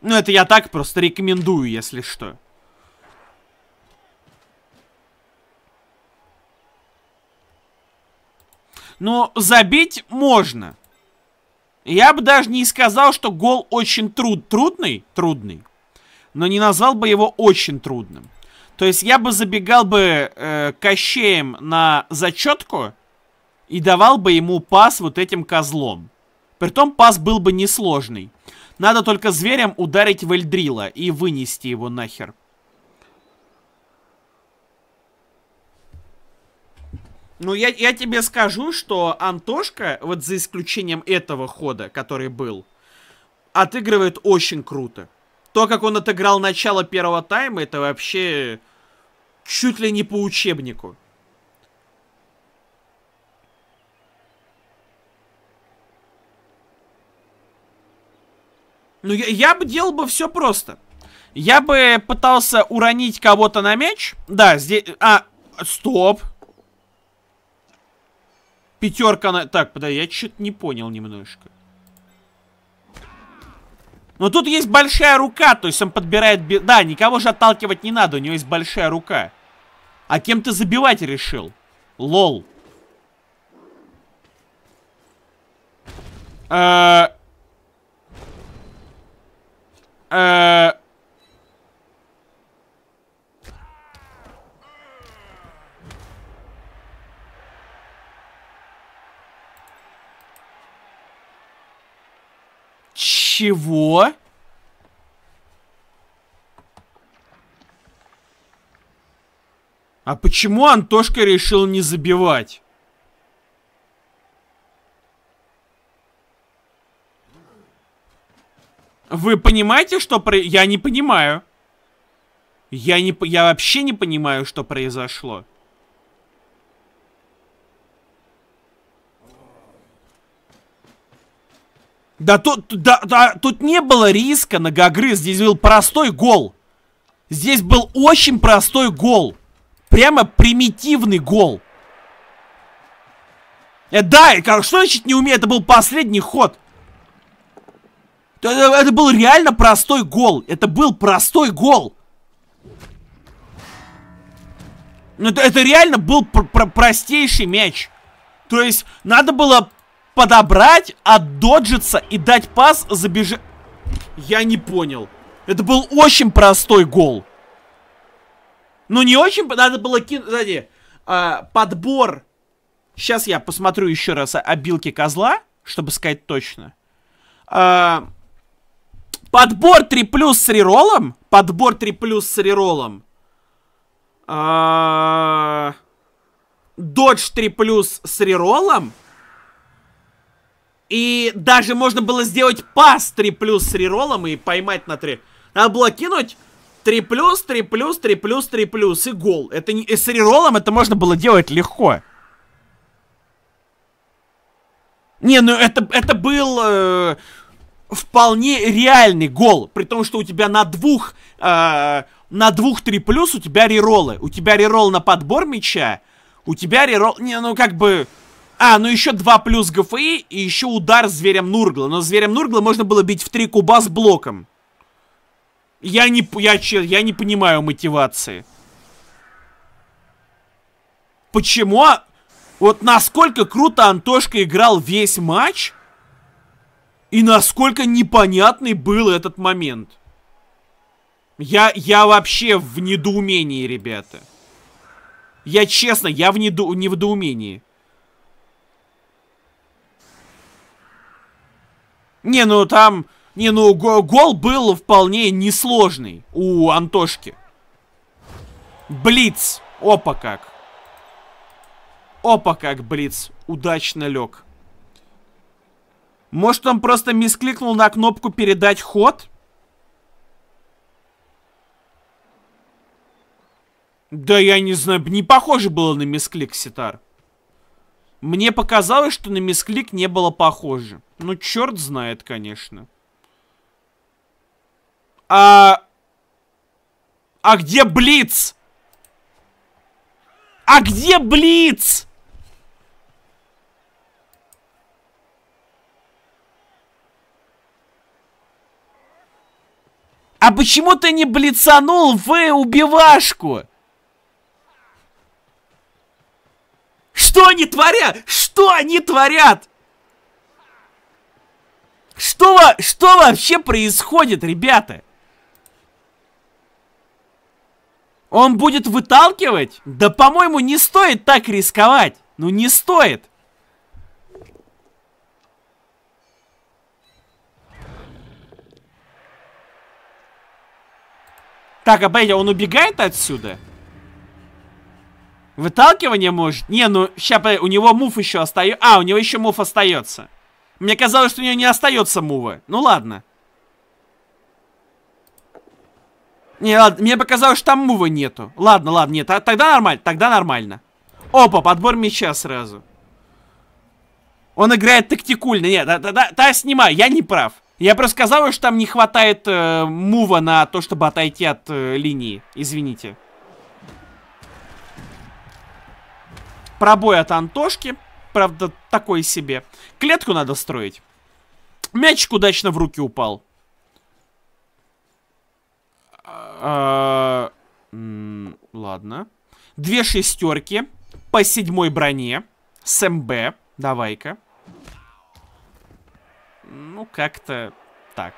Ну, это я так просто рекомендую, если что. но забить можно. Я бы даже не сказал, что гол очень труд, трудный, трудный, но не назвал бы его очень трудным. То есть я бы забегал бы э, Кощеем на зачетку и давал бы ему пас вот этим козлом. Притом пас был бы несложный. Надо только зверям ударить в Эльдрила и вынести его нахер. Ну, я, я тебе скажу, что Антошка, вот за исключением этого хода, который был, отыгрывает очень круто. То, как он отыграл начало первого тайма, это вообще чуть ли не по учебнику. Ну, я, я бы делал бы все просто. Я бы пытался уронить кого-то на мяч. Да, здесь... А, стоп. Пятерка на... Так, подай, я что-то не понял немножко. Но ну, тут есть большая рука, то есть он подбирает... Да, никого же отталкивать не надо, у него есть большая рука. А кем ты забивать решил? Лол. Эээ... Эээ... Чего? А почему Антошка решил не забивать? Вы понимаете, что про... Я не понимаю. Я, не... Я вообще не понимаю, что произошло. Да тут, да, да, тут не было риска на Гагры, здесь был простой гол. Здесь был очень простой гол. Прямо примитивный гол. Э, да, как, что значит не умею? Это был последний ход. Это, это был реально простой гол. Это был простой гол. Ну, это, это реально был пр пр простейший мяч. То есть надо было подобрать, отдоджиться и дать пас забежать. Я не понял. Это был очень простой гол. Ну, не очень, надо было кинуть... Знаете, а, подбор... Сейчас я посмотрю еще раз обилки козла, чтобы сказать точно. А, подбор 3 плюс с реролом. Подбор 3 плюс с реролом. А, додж 3 плюс с реролом. И даже можно было сделать пас 3 плюс с реролом и поймать на 3. Надо было кинуть 3 плюс, 3 плюс, 3 плюс, 3 плюс и гол. Это не... С реролом это можно было делать легко. Не, ну это, это был э, вполне реальный гол. При том, что у тебя на двух... Э, на двух 3 плюс у тебя реролы. У тебя рерол на подбор мяча. У тебя рерол... Не, ну как бы... А, ну еще 2 плюс ГФИ и еще удар зверем Нургла. Но зверем Нургла можно было бить в 3 куба с блоком. Я не, я, я не понимаю мотивации. Почему? А, вот насколько круто Антошка играл весь матч. И насколько непонятный был этот момент. Я, я вообще в недоумении, ребята. Я честно, я в, неду, в недоумении. Не, ну там... Не, ну гол был вполне несложный у Антошки. Блиц. Опа как. Опа как Блиц. Удачно лег. Может он просто мискликнул на кнопку передать ход? Да я не знаю, не похоже было на мискликситар. Ситар. Мне показалось, что на мисклик не было похоже. Ну, черт знает, конечно. А... А где Блиц? А где Блиц? А почему ты не блицанул в убивашку? Что они творят? Что они творят? Что, что вообще происходит, ребята? Он будет выталкивать? Да, по-моему, не стоит так рисковать. Ну, не стоит. Так, а, обойдя, а он убегает отсюда? Выталкивание может? Не, ну, сейчас, у него мув еще остается. А, у него еще мув остается. Мне казалось, что у него не остается мува. Ну ладно. Не, ладно, мне показалось, что там мува нету. Ладно, ладно, нет, а, тогда нормально, тогда нормально. Опа, подбор мяча сразу. Он играет тактикульно. Нет, да, да, да, да снимай, я не прав. Я просто сказал, что там не хватает э, мува на то, чтобы отойти от э, линии. Извините. Пробой от Антошки. Правда, такой себе. Клетку надо строить. Мячик удачно в руки упал. А, ладно. Две шестерки по седьмой броне. С МБ. Давай-ка. Ну, как-то так.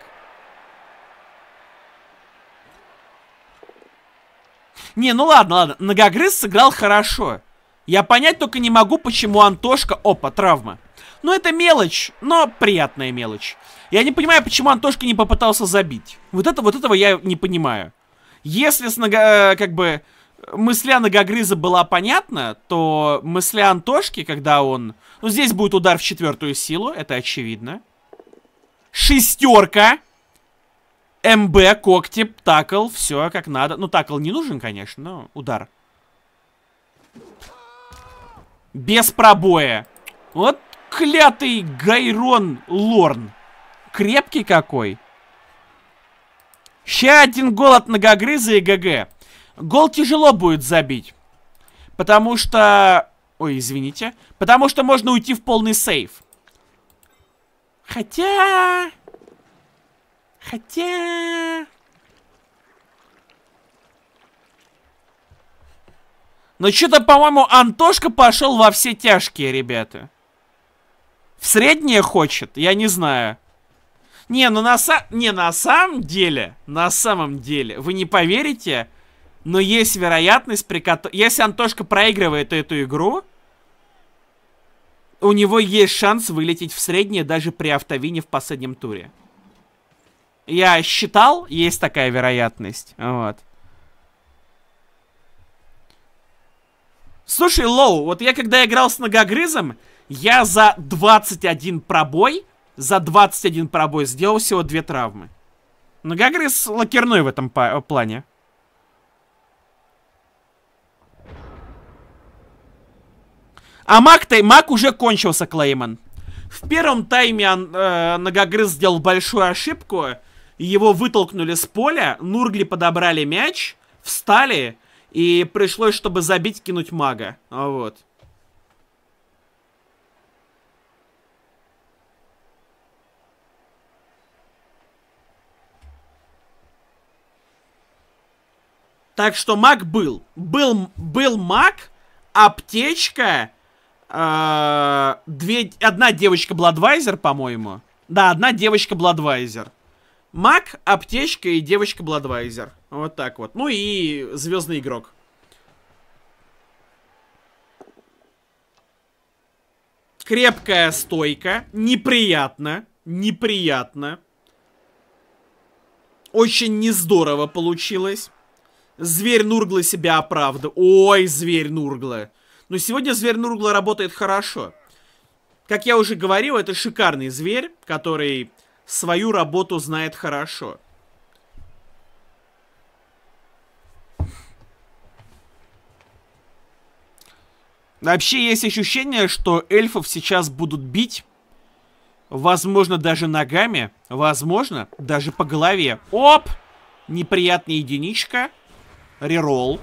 Не, ну ладно, ладно. Многогрыз сыграл хорошо. Я понять только не могу, почему Антошка... Опа, травма. Ну, это мелочь, но приятная мелочь. Я не понимаю, почему Антошка не попытался забить. Вот, это, вот этого я не понимаю. Если с нога... Э, как бы... Мысля Ногогрыза была понятна, то мысля Антошки, когда он... Ну, здесь будет удар в четвертую силу, это очевидно. Шестерка! МБ, когти, такл, все как надо. Ну, такл не нужен, конечно, но удар. Без пробоя. Вот клятый Гайрон Лорн. Крепкий какой. Ща один гол от Многогрыза и ГГ. Гол тяжело будет забить. Потому что... Ой, извините. Потому что можно уйти в полный сейф. Хотя... Хотя... Но что-то, по-моему, Антошка пошел во все тяжкие, ребята. В среднее хочет? Я не знаю. Не, ну на, са... не, на самом деле, на самом деле, вы не поверите, но есть вероятность, при которой... Если Антошка проигрывает эту игру, у него есть шанс вылететь в среднее даже при автовине в последнем туре. Я считал, есть такая вероятность. Вот. Слушай, Лоу, вот я когда играл с ногогрызом, я за 21 пробой, за 21 пробой сделал всего две травмы. Многогрыз лакерной в этом э, плане. А маг-то, маг уже кончился, Клейман. В первом тайме он, э, Ногогрыз сделал большую ошибку. Его вытолкнули с поля, Нургли подобрали мяч, встали, и пришлось, чтобы забить, кинуть мага. А вот. Так что маг был. Был, был маг, аптечка, э, две, одна девочка Бладвайзер, по-моему. Да, одна девочка Бладвайзер. Маг, аптечка и девочка Бладвайзер. Вот так вот. Ну и звездный игрок. Крепкая стойка. Неприятно. Неприятно. Очень нездорово получилось. Зверь Нургла себя оправдывает. Ой, зверь Нургла. Но сегодня зверь Нургла работает хорошо. Как я уже говорил, это шикарный зверь, который свою работу знает хорошо. Вообще есть ощущение, что эльфов сейчас будут бить. Возможно, даже ногами. Возможно, даже по голове. Оп! Неприятная единичка. Реролл.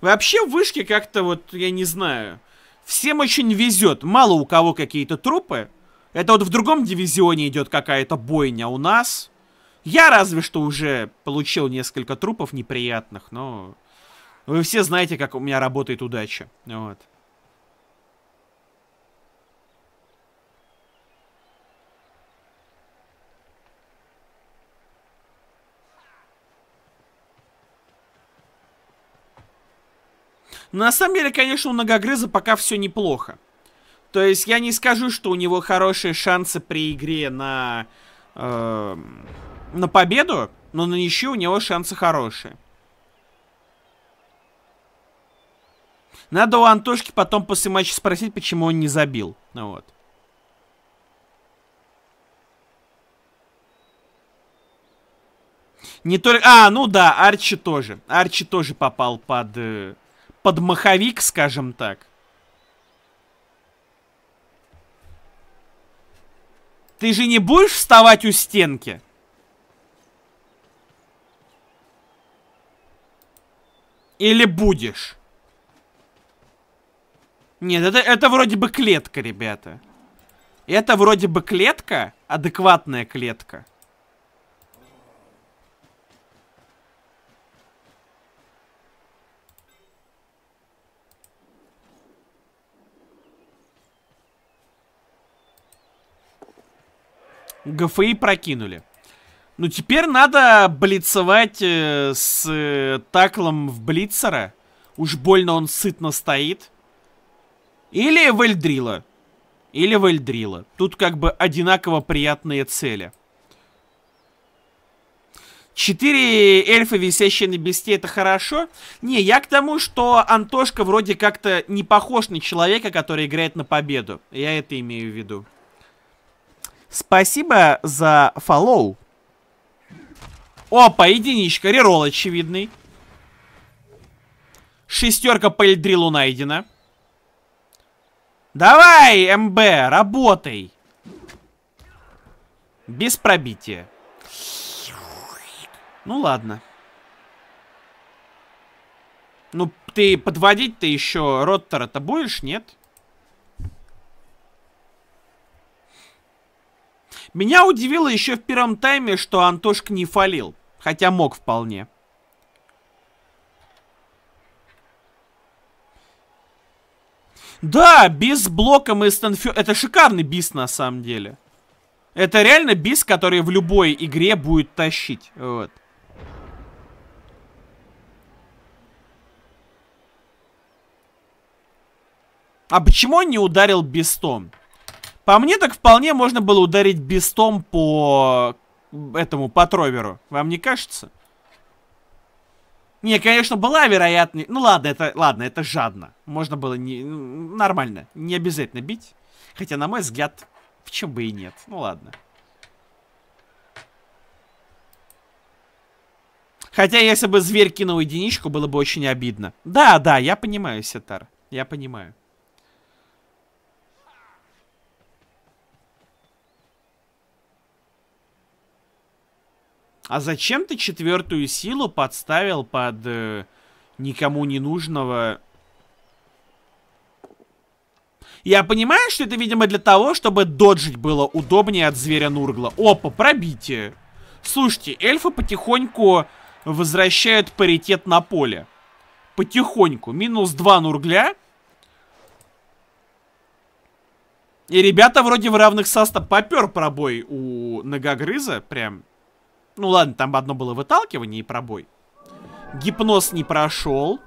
Вообще в вышке как-то вот, я не знаю. Всем очень везет. Мало у кого какие-то трупы. Это вот в другом дивизионе идет какая-то бойня у нас. Я разве что уже получил несколько трупов неприятных, но... Вы все знаете, как у меня работает удача. Вот. Но на самом деле, конечно, у Многогрыза пока все неплохо. То есть я не скажу, что у него хорошие шансы при игре на, э, на победу, но на ничью у него шансы хорошие. Надо у Антошки потом после матча спросить, почему он не забил. Ну вот. Не только... А, ну да, Арчи тоже. Арчи тоже попал под... Э, под маховик, скажем так. Ты же не будешь вставать у стенки? Или будешь? Нет, это, это вроде бы клетка, ребята. Это вроде бы клетка, адекватная клетка. ГФИ прокинули. Ну, теперь надо блицевать э, с э, таклом в блицера. Уж больно он сытно стоит. Или в Эльдрила. Или в Эльдрила. Тут как бы одинаково приятные цели. Четыре эльфа, висящие на бесте, это хорошо? Не, я к тому, что Антошка вроде как-то не похож на человека, который играет на победу. Я это имею в виду. Спасибо за фоллоу. Опа, единичка. Рерол очевидный. Шестерка по Эльдрилу найдена. Давай, МБ, работай. Без пробития. Ну ладно. Ну, ты подводить-то еще Роттера-то будешь, нет? Меня удивило еще в первом тайме, что Антошка не фалил. Хотя мог вполне. Да, бис блоком и Стэнфю... Это шикарный бис на самом деле. Это реально бис, который в любой игре будет тащить. Вот. А почему он не ударил бистом? По мне так вполне можно было ударить бестом по этому, по троверу. Вам не кажется? Не, конечно, была вероятность. Ну ладно, это ладно, это жадно. Можно было не нормально, не обязательно бить. Хотя, на мой взгляд, в чем бы и нет. Ну ладно. Хотя, если бы зверь кинул единичку, было бы очень обидно. Да, да, я понимаю, Сетар. Я понимаю. А зачем ты четвертую силу подставил под э, никому не нужного... Я понимаю, что это, видимо, для того, чтобы доджить было удобнее от зверя Нургла. Опа, пробитие. Слушайте, эльфы потихоньку возвращают паритет на поле. Потихоньку. Минус два Нургля. И ребята вроде в равных состав. Попер пробой у Ногогрыза. Прям ну ладно, там бы одно было выталкивание и пробой. Гипноз не прошел.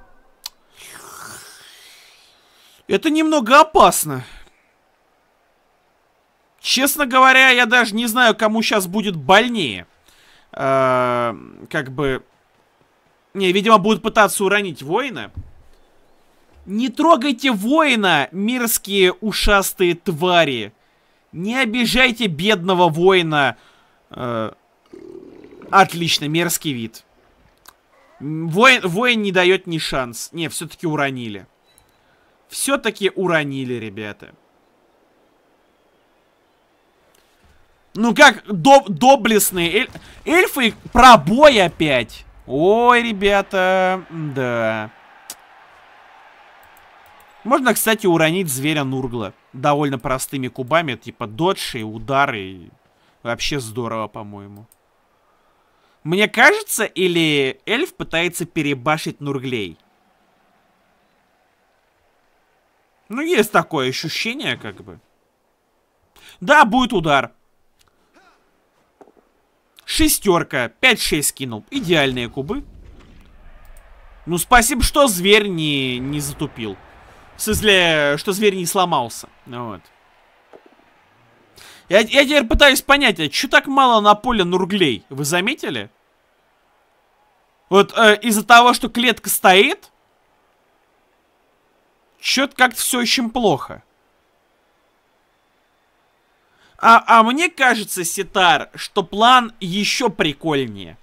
Это немного опасно. Честно говоря, я даже не знаю, кому сейчас будет больнее. Э -э как бы... Не, видимо, будут пытаться уронить воина. Не трогайте воина, мирские ушастые твари. Не обижайте бедного воина. Э Отлично, мерзкий вид. Воин, воин не дает ни шанс. Не, все-таки уронили. Все-таки уронили, ребята. Ну как, доб доблестные эль эльфы пробой опять. Ой, ребята, да. Можно, кстати, уронить зверя Нургла. Довольно простыми кубами, типа додж и удары. Вообще здорово, по-моему. Мне кажется, или эльф пытается перебашить Нурглей? Ну, есть такое ощущение, как бы. Да, будет удар. Шестерка. 5-6 кинул. Идеальные кубы. Ну, спасибо, что зверь не, не затупил. В смысле, что зверь не сломался. Вот. Я, я теперь пытаюсь понять, а что так мало на поле нурглей? Вы заметили? Вот э, из-за того, что клетка стоит, что-то как-то все очень плохо. А, а мне кажется, Ситар, что план еще прикольнее.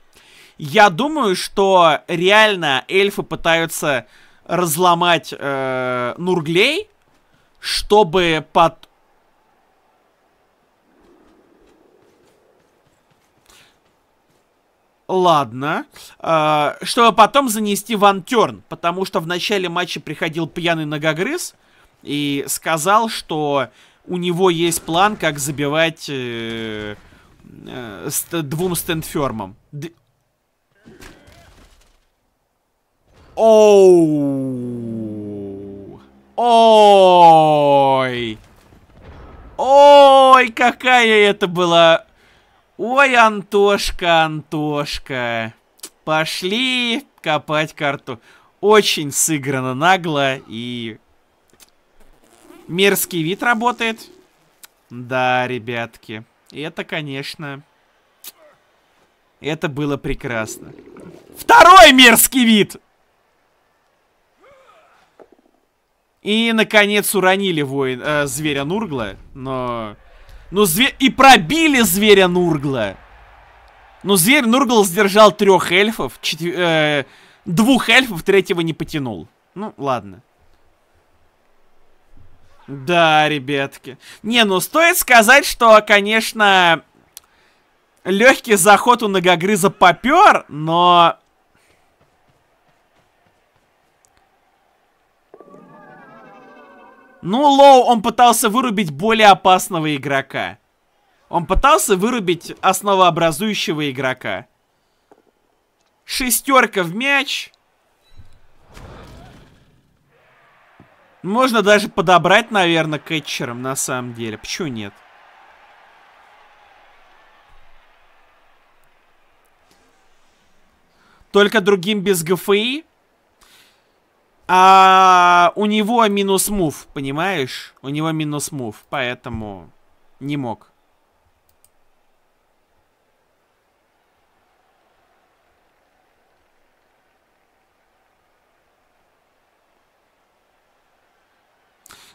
Я думаю, что реально эльфы пытаются разломать э, Нурглей, чтобы под Ладно. А, чтобы потом занести Ван Терн, потому что в начале матча приходил пьяный ногогрыз и сказал, что у него есть план, как забивать э, э, двум стендфермам. Д Оу! Ой! Ой, какая это была Ой, Антошка, Антошка. Пошли копать карту. Очень сыграно нагло и... Мерзкий вид работает. Да, ребятки. Это, конечно... Это было прекрасно. Второй мерзкий вид! И, наконец, уронили воин, э, зверя Нургла, но... Ну зверь... И пробили зверя Нургла. Но зверь Нургл сдержал трех эльфов. Чет... Э... Двух эльфов, третьего не потянул. Ну, ладно. Да, ребятки. Не, ну стоит сказать, что, конечно, легкий заход у многогрыза попер, но Ну, Лоу, он пытался вырубить более опасного игрока. Он пытался вырубить основообразующего игрока. Шестерка в мяч. Можно даже подобрать, наверное, кетчером на самом деле. Почему нет? Только другим без ГФИ? А у него минус мув, понимаешь? У него минус мув, поэтому не мог.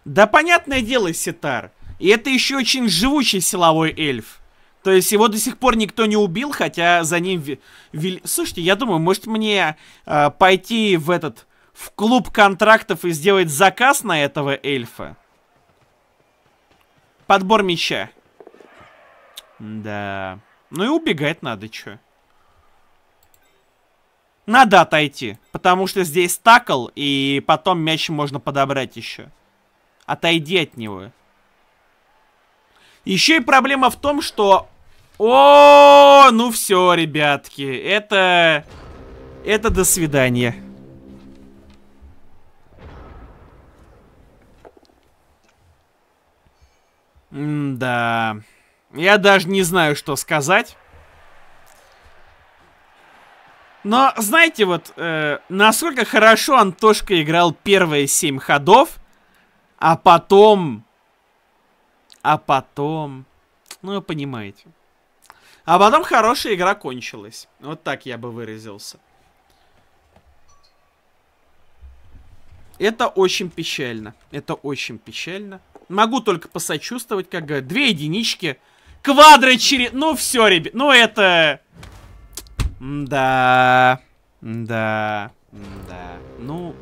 Да понятное дело, Ситар. И это еще очень живучий силовой эльф. То есть его до сих пор никто не убил, хотя за ним... Вели... Слушайте, я думаю, может мне э, пойти в этот в клуб контрактов и сделать заказ на этого эльфа. Подбор мяча. Да. Ну и убегать надо, чё. Надо отойти, потому что здесь такл, и потом мяч можно подобрать еще. Отойди от него. Еще и проблема в том, что... О, -о, -о, -о ну все, ребятки, это... Это до свидания. да. Я даже не знаю, что сказать. Но, знаете, вот э, насколько хорошо Антошка играл первые семь ходов, а потом... А потом... Ну, вы понимаете. А потом хорошая игра кончилась. Вот так я бы выразился. Это очень печально. Это очень печально. Могу только посочувствовать, как говорят. Две единички. Квадро через, Ну все, ребят. Ну это... Да. Да. Да. Ну...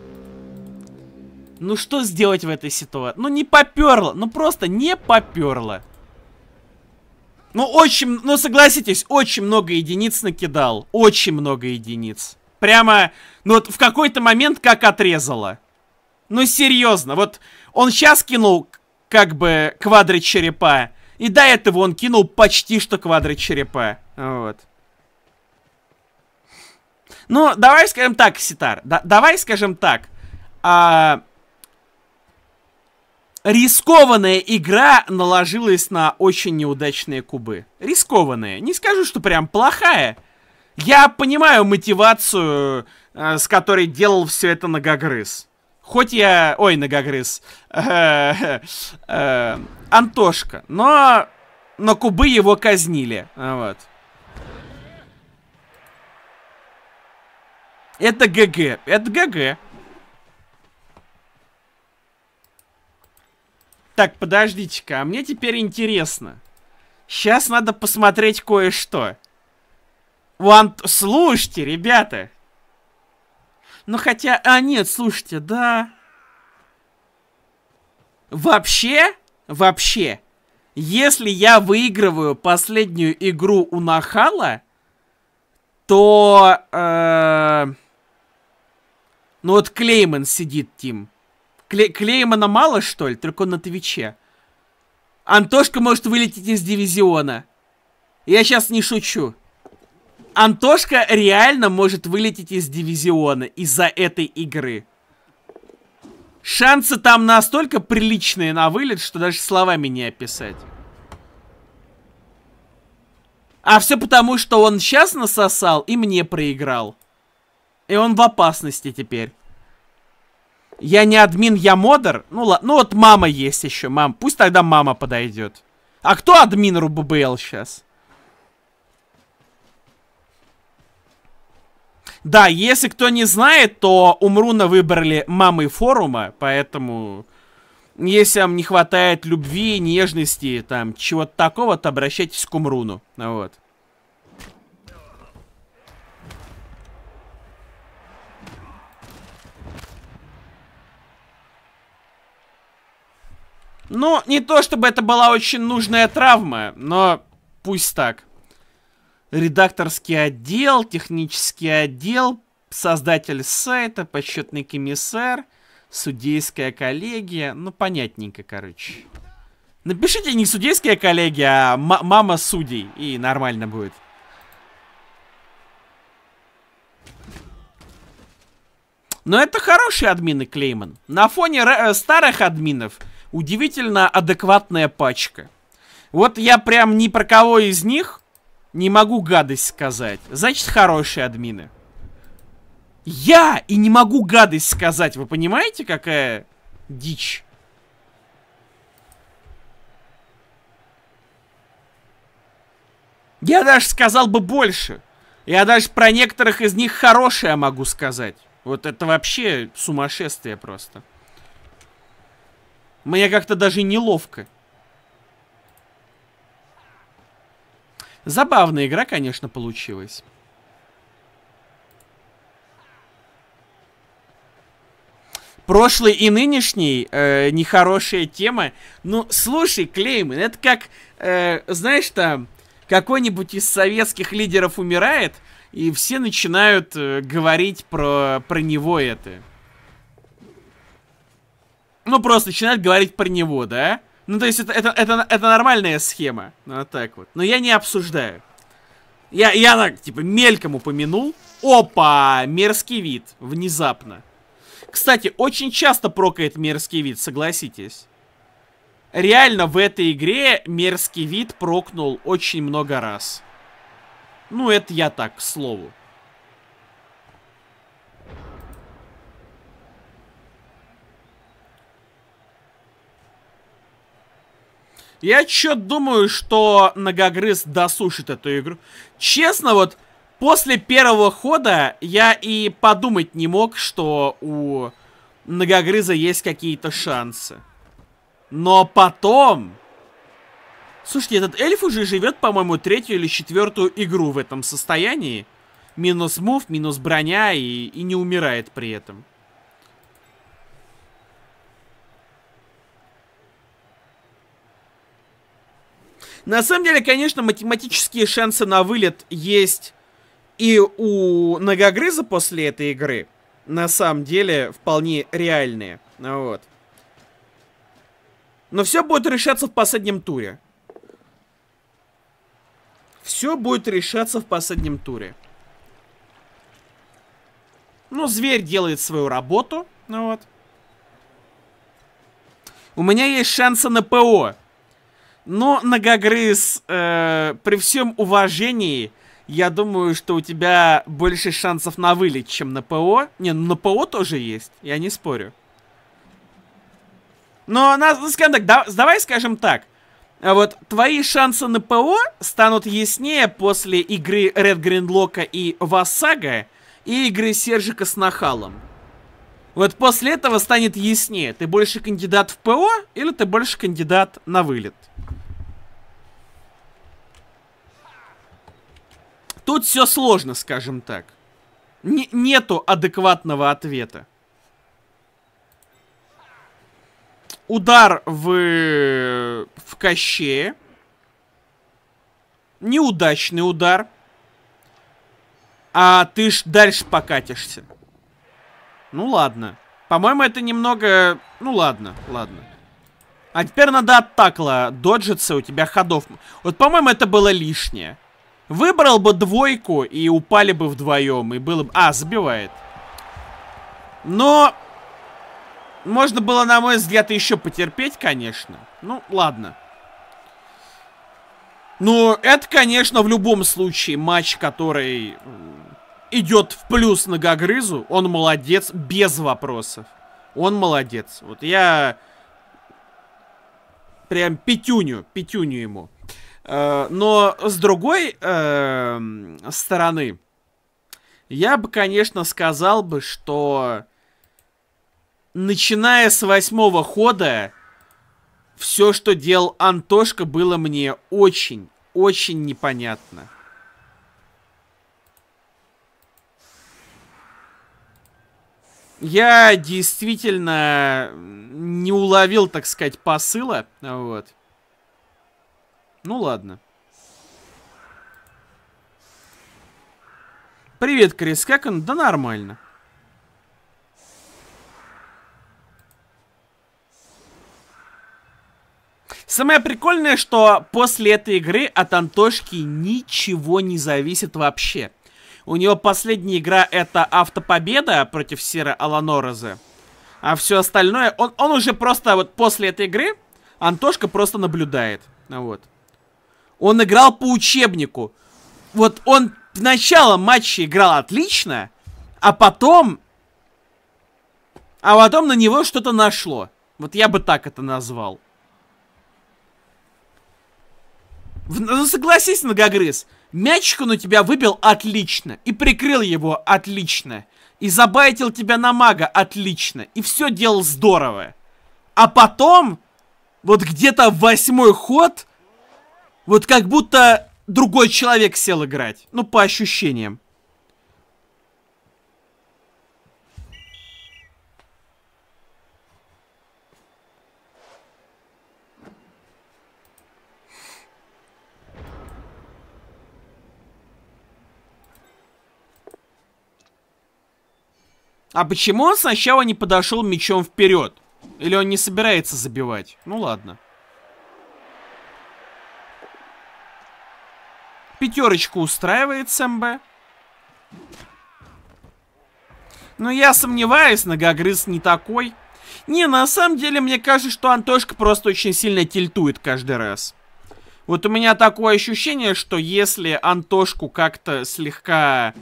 Ну что сделать в этой ситуации? Ну не поперло. Ну просто не поперло. Ну очень... Ну согласитесь, очень много единиц накидал. Очень много единиц. Прямо... Ну вот в какой-то момент как отрезало. Ну серьезно. Вот он сейчас кинул как бы квадры черепа. И до этого он кинул почти что квадры черепа. Вот. Ну, давай скажем так, Ситар. Да, давай скажем так. А... Рискованная игра наложилась на очень неудачные кубы. Рискованная. Не скажу, что прям плохая. Я понимаю мотивацию, э, с которой делал все это Нагогрыз. Хоть я... Ой, ногогрыз. Э, э, Антошка. Но... Но кубы его казнили. А, вот. Это ГГ. Это ГГ. Так, подождите-ка. А мне теперь интересно. Сейчас надо посмотреть кое-что. One... Слушайте, ребята. Но ну, хотя... А, нет, слушайте, да... Вообще, вообще, если я выигрываю последнюю игру у Нахала, то... Э, ну вот Клейман сидит, Тим. Кле Клеймана мало, что ли? Только он на Твиче. Антошка может вылететь из дивизиона. Я сейчас не шучу. Антошка реально может вылететь из дивизиона из-за этой игры. Шансы там настолько приличные на вылет, что даже словами не описать. А все потому, что он сейчас насосал и мне проиграл. И он в опасности теперь. Я не админ, я модер? Ну ладно, ну вот мама есть еще, мам. Пусть тогда мама подойдет. А кто админ РУББЛ сейчас? Да, если кто не знает, то Умруна выбрали мамой форума, поэтому... Если вам не хватает любви, нежности, там, чего-то такого, то обращайтесь к Умруну. Вот. Ну, не то чтобы это была очень нужная травма, но пусть так редакторский отдел, технический отдел, создатель сайта, подсчетный комиссар, судейская коллегия. Ну, понятненько, короче. Напишите не судейская коллегия, а мама судей, и нормально будет. Но это хорошие админы Клейман. На фоне э, старых админов удивительно адекватная пачка. Вот я прям ни про кого из них не могу гадость сказать. Значит, хорошие админы. Я и не могу гадость сказать. Вы понимаете, какая дичь? Я даже сказал бы больше. Я даже про некоторых из них хорошее могу сказать. Вот это вообще сумасшествие просто. Мне как-то даже неловко. Забавная игра, конечно, получилась. Прошлый и нынешний э, нехорошая тема. Ну, слушай, Клейман, это как, э, знаешь, там, какой-нибудь из советских лидеров умирает, и все начинают э, говорить про, про него это. Ну, просто начинают говорить про него, да? Ну, то есть это, это, это, это нормальная схема. Ну, вот так вот. Но я не обсуждаю. Я, я так, типа, мельком упомянул. Опа! Мерзкий вид. Внезапно. Кстати, очень часто прокает мерзкий вид, согласитесь. Реально, в этой игре мерзкий вид прокнул очень много раз. Ну, это я так, к слову. Я чё думаю, что Многогрыз досушит эту игру. Честно, вот после первого хода я и подумать не мог, что у Многогрыза есть какие-то шансы. Но потом... Слушайте, этот эльф уже живет, по-моему, третью или четвертую игру в этом состоянии. Минус мув, минус броня и, и не умирает при этом. На самом деле, конечно, математические шансы на вылет есть и у Многогрыза после этой игры. На самом деле, вполне реальные. Вот. Но все будет решаться в последнем туре. Все будет решаться в последнем туре. Ну, зверь делает свою работу. Ну вот. У меня есть шансы на ПО. Но, Ногогрыз, э, при всем уважении, я думаю, что у тебя больше шансов на вылет, чем на ПО. Не, ну на ПО тоже есть, я не спорю. Но, ну, скажем так, да, давай скажем так. А вот, твои шансы на ПО станут яснее после игры Ред Гринлока и Васага и игры Сержика с Нахалом. Вот после этого станет яснее, ты больше кандидат в ПО или ты больше кандидат на вылет. Тут все сложно, скажем так. Н нету адекватного ответа. Удар в... в кощее. Неудачный удар. А ты ж дальше покатишься. Ну ладно. По-моему, это немного... Ну ладно, ладно. А теперь надо от такла доджиться, у тебя ходов... Вот, по-моему, это было лишнее. Выбрал бы двойку и упали бы вдвоем. И было бы... А, забивает. Но... Можно было, на мой взгляд, еще потерпеть, конечно. Ну, ладно. Но это, конечно, в любом случае матч, который идет в плюс на гагрызу, Он молодец, без вопросов. Он молодец. Вот я прям пятюню, пятюню ему. Э, но с другой эм, стороны, я бы, конечно, сказал бы, что начиная с восьмого хода, все, что делал Антошка, было мне очень, очень непонятно. Я действительно не уловил, так сказать, посыла, вот. Ну ладно. Привет, Крис, как он? Да нормально. Самое прикольное, что после этой игры от Антошки ничего не зависит вообще. У него последняя игра это автопобеда против Сира Аланореза. А все остальное, он, он уже просто вот после этой игры Антошка просто наблюдает. Вот. Он играл по учебнику. Вот он в начало матча играл отлично, а потом... А потом на него что-то нашло. Вот я бы так это назвал. В, ну, согласись, многогрыз. Мячик он у тебя выбил отлично. И прикрыл его отлично. И забайтил тебя на мага отлично. И все делал здорово. А потом, вот где-то восьмой ход, вот как будто другой человек сел играть. Ну, по ощущениям. А почему он сначала не подошел мечом вперед? Или он не собирается забивать? Ну ладно. Пятерочку устраивает СМБ. Но я сомневаюсь, многогрыз не такой. Не, на самом деле, мне кажется, что Антошка просто очень сильно тильтует каждый раз. Вот у меня такое ощущение, что если Антошку как-то слегка...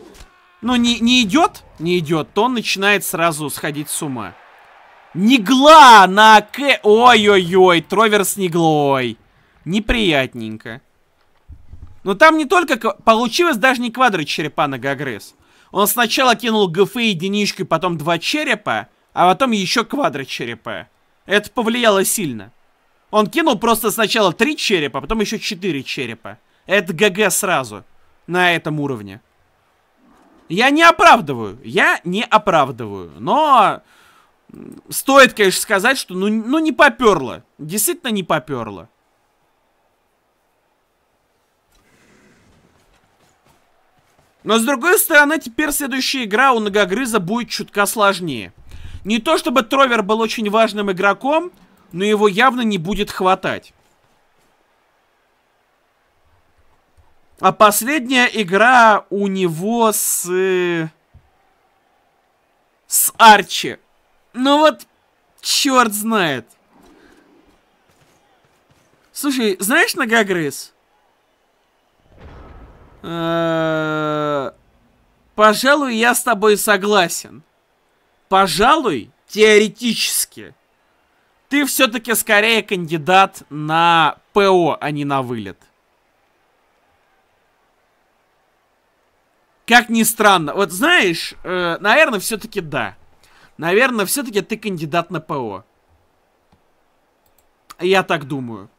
Ну, не, не идет, не идет, то он начинает сразу сходить с ума. Негла на К... Ой-ой-ой, Тровер с Неглой. Неприятненько. Но там не только... Получилось даже не квадро черепа на Гагрыс. Он сначала кинул ГФ единичкой, потом два черепа, а потом еще квадро черепа. Это повлияло сильно. Он кинул просто сначала три черепа, а потом еще четыре черепа. Это ГГ сразу. На этом уровне. Я не оправдываю. Я не оправдываю. Но... Стоит, конечно, сказать, что ну, ну не поперло. Действительно не поперло. Но с другой стороны, теперь следующая игра у Многогрыза будет чутка сложнее. Не то чтобы Тровер был очень важным игроком, но его явно не будет хватать. А последняя игра у него с... Э, с Арчи. Ну вот, черт знает. Слушай, знаешь, Ногогрыз, Э, пожалуй, я с тобой согласен. Пожалуй, теоретически. Ты все-таки скорее кандидат на ПО, а не на вылет. Как ни странно. Вот знаешь, э, наверное, все-таки да. Наверное, все-таки ты кандидат на ПО. Я так думаю.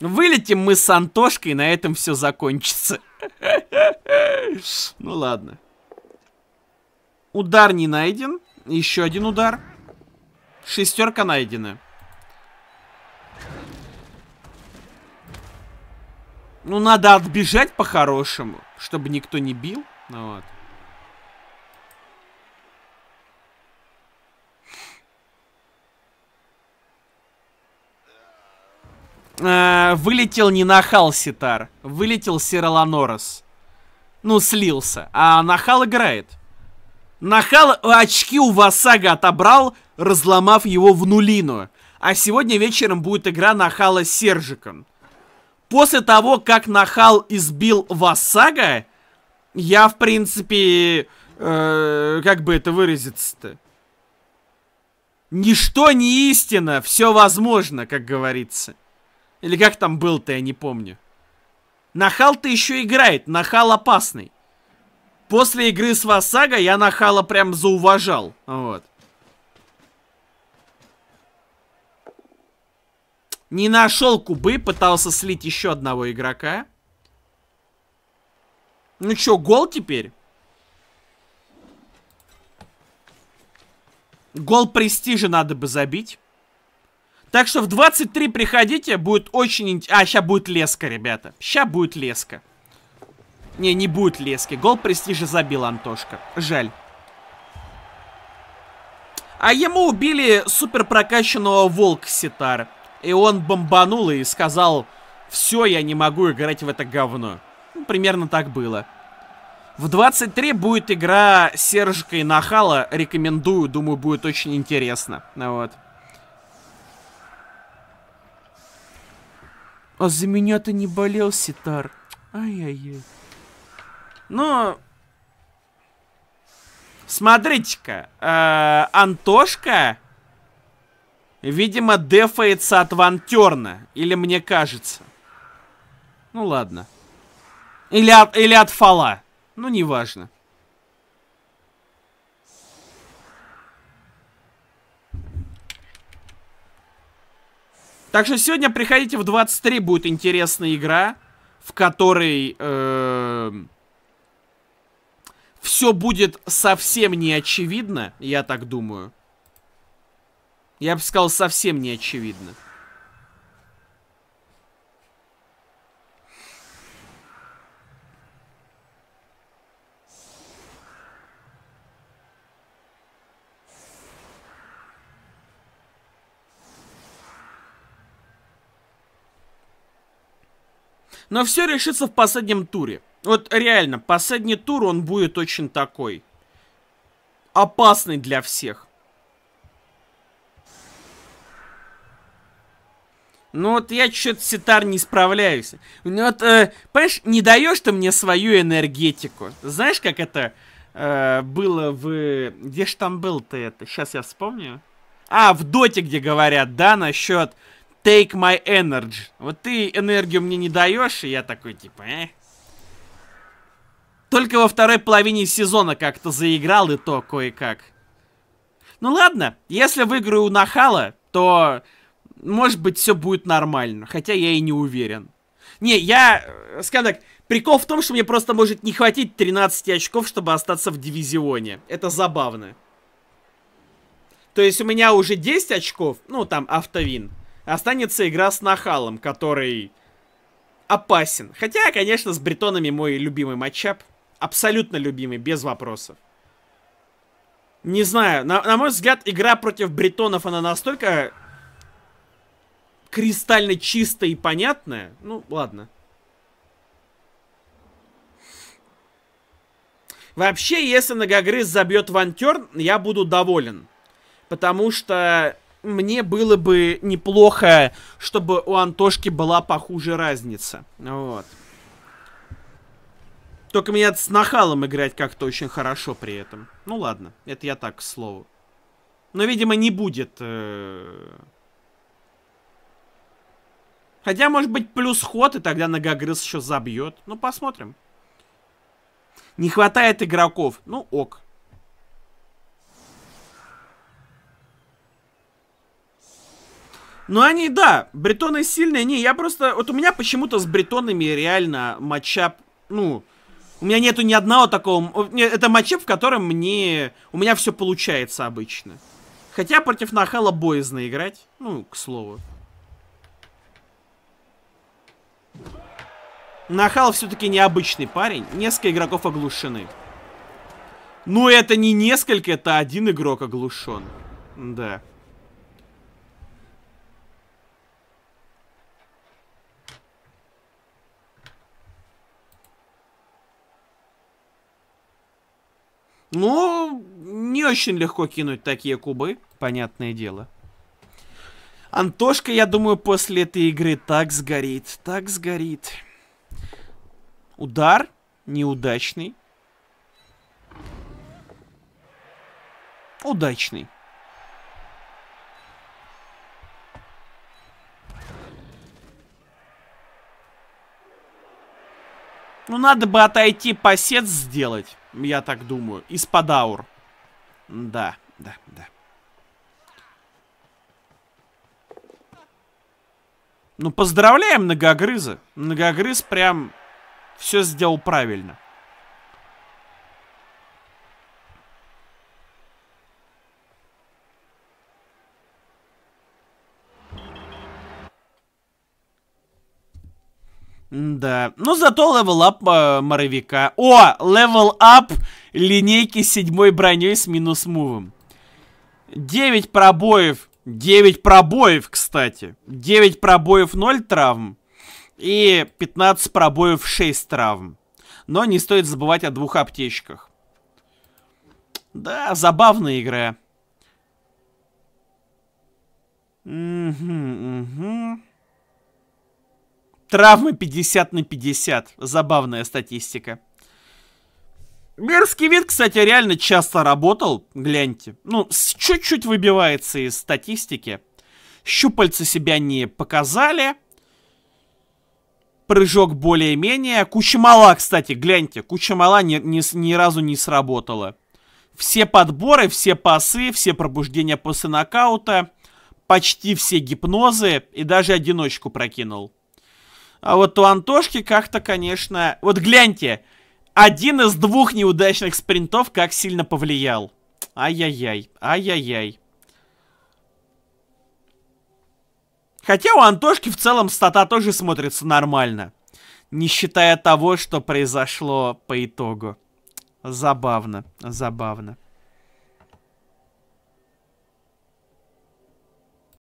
Ну, вылетим мы с Антошкой, на этом все закончится. Ну ладно. Удар не найден. Еще один удар. Шестерка найдена. Ну, надо отбежать по-хорошему, чтобы никто не бил. Ну, вот. э, вылетел не Нахал Ситар, вылетел Сираланорос. Ну, слился. А Нахал играет. Нахал очки у Васага отобрал, разломав его в нулину. А сегодня вечером будет игра Нахала с Сержиком. После того, как Нахал избил Васага, я, в принципе, э, как бы это выразиться-то? Ничто не истина, все возможно, как говорится. Или как там был-то, я не помню. Нахал-то еще играет, нахал опасный. После игры с Васага я нахала прям зауважал. Вот. Не нашел кубы, пытался слить еще одного игрока. Ну чё, гол теперь? Гол престижа надо бы забить. Так что в 23 приходите, будет очень... А, сейчас будет леска, ребята. Сейчас будет леска. Не, не будет лески. Гол престижа забил Антошка. Жаль. А ему убили супер прокачанного волк Ситар. И он бомбанул и сказал, все, я не могу играть в это говно. Ну, примерно так было. В 23 будет игра Сержика и Нахала. Рекомендую, думаю, будет очень интересно. Вот. А за меня ты не болел, Ситар. Ай-яй-яй. Но... Ну, смотрите-ка. Э -э, Антошка, видимо, дефается от Вантерна. Или мне кажется. Ну ладно. Или от, или от Фала. Ну, неважно. Так что сегодня приходите в 23, будет интересная игра, в которой э, эм, все будет совсем не очевидно, я так думаю. Я бы сказал, совсем не очевидно. Но все решится в последнем туре. Вот реально, последний тур он будет очень такой. Опасный для всех. Ну вот я что-то ситар не справляюсь. Ну вот, э, понимаешь, не даешь ты мне свою энергетику. Знаешь, как это э, было в... Где ж там был ты это? Сейчас я вспомню. А, в доте, где говорят, да, насчет Take my energy. Вот ты энергию мне не даешь, и я такой, типа, э. Только во второй половине сезона как-то заиграл, и то кое-как. Ну ладно, если выиграю у Нахала, то, может быть, все будет нормально. Хотя я и не уверен. Не, я, э, скажем так, прикол в том, что мне просто может не хватить 13 очков, чтобы остаться в дивизионе. Это забавно. То есть у меня уже 10 очков, ну там автовин. Останется игра с Нахалом, который опасен. Хотя, конечно, с Бретонами мой любимый матчап. Абсолютно любимый, без вопросов. Не знаю, на, на мой взгляд, игра против Бретонов, она настолько кристально чистая и понятная. Ну, ладно. Вообще, если Многогрыз забьет Вантерн, я буду доволен. Потому что мне было бы неплохо, чтобы у Антошки была похуже разница. Вот. Только меня с нахалом играть как-то очень хорошо при этом. Ну ладно, это я так, к слову. Но, видимо, не будет... Э... Хотя, может быть, плюс ход, и тогда Ногогрыз еще забьет. Ну, посмотрим. Не хватает игроков. Ну, ок. Ну они, да, бретоны сильные, не, я просто, вот у меня почему-то с бретонами реально матчап, ну, у меня нету ни одного такого, это матчап, в котором мне, у меня все получается обычно. Хотя против Нахала боязно играть, ну, к слову. Нахал все-таки необычный парень, несколько игроков оглушены. Ну, это не несколько, это один игрок оглушен. Да. Ну, не очень легко кинуть такие кубы, понятное дело. Антошка, я думаю, после этой игры так сгорит, так сгорит. Удар неудачный. Удачный. Ну, надо бы отойти посет сделать. Я так думаю. Из-под Да, да, да. Ну, поздравляем многогрыза. Многогрыз прям все сделал правильно. Да, но ну, зато левелап э, моровика. О, левелап линейки с седьмой броней с минус мувом. 9 пробоев. 9 пробоев, кстати. 9 пробоев 0 травм. И 15 пробоев 6 травм. Но не стоит забывать о двух аптечках. Да, забавная игра. Угу, угу. Травмы 50 на 50. Забавная статистика. Мерзкий вид, кстати, реально часто работал, гляньте. Ну, чуть-чуть выбивается из статистики. Щупальца себя не показали. Прыжок более-менее. Куча мала, кстати, гляньте. Куча мала ни, ни, ни разу не сработала. Все подборы, все пасы, все пробуждения после нокаута. Почти все гипнозы. И даже одиночку прокинул. А вот у Антошки как-то, конечно... Вот гляньте, один из двух неудачных спринтов как сильно повлиял. Ай-яй-яй, ай-яй-яй. Хотя у Антошки в целом стата тоже смотрится нормально. Не считая того, что произошло по итогу. Забавно, забавно.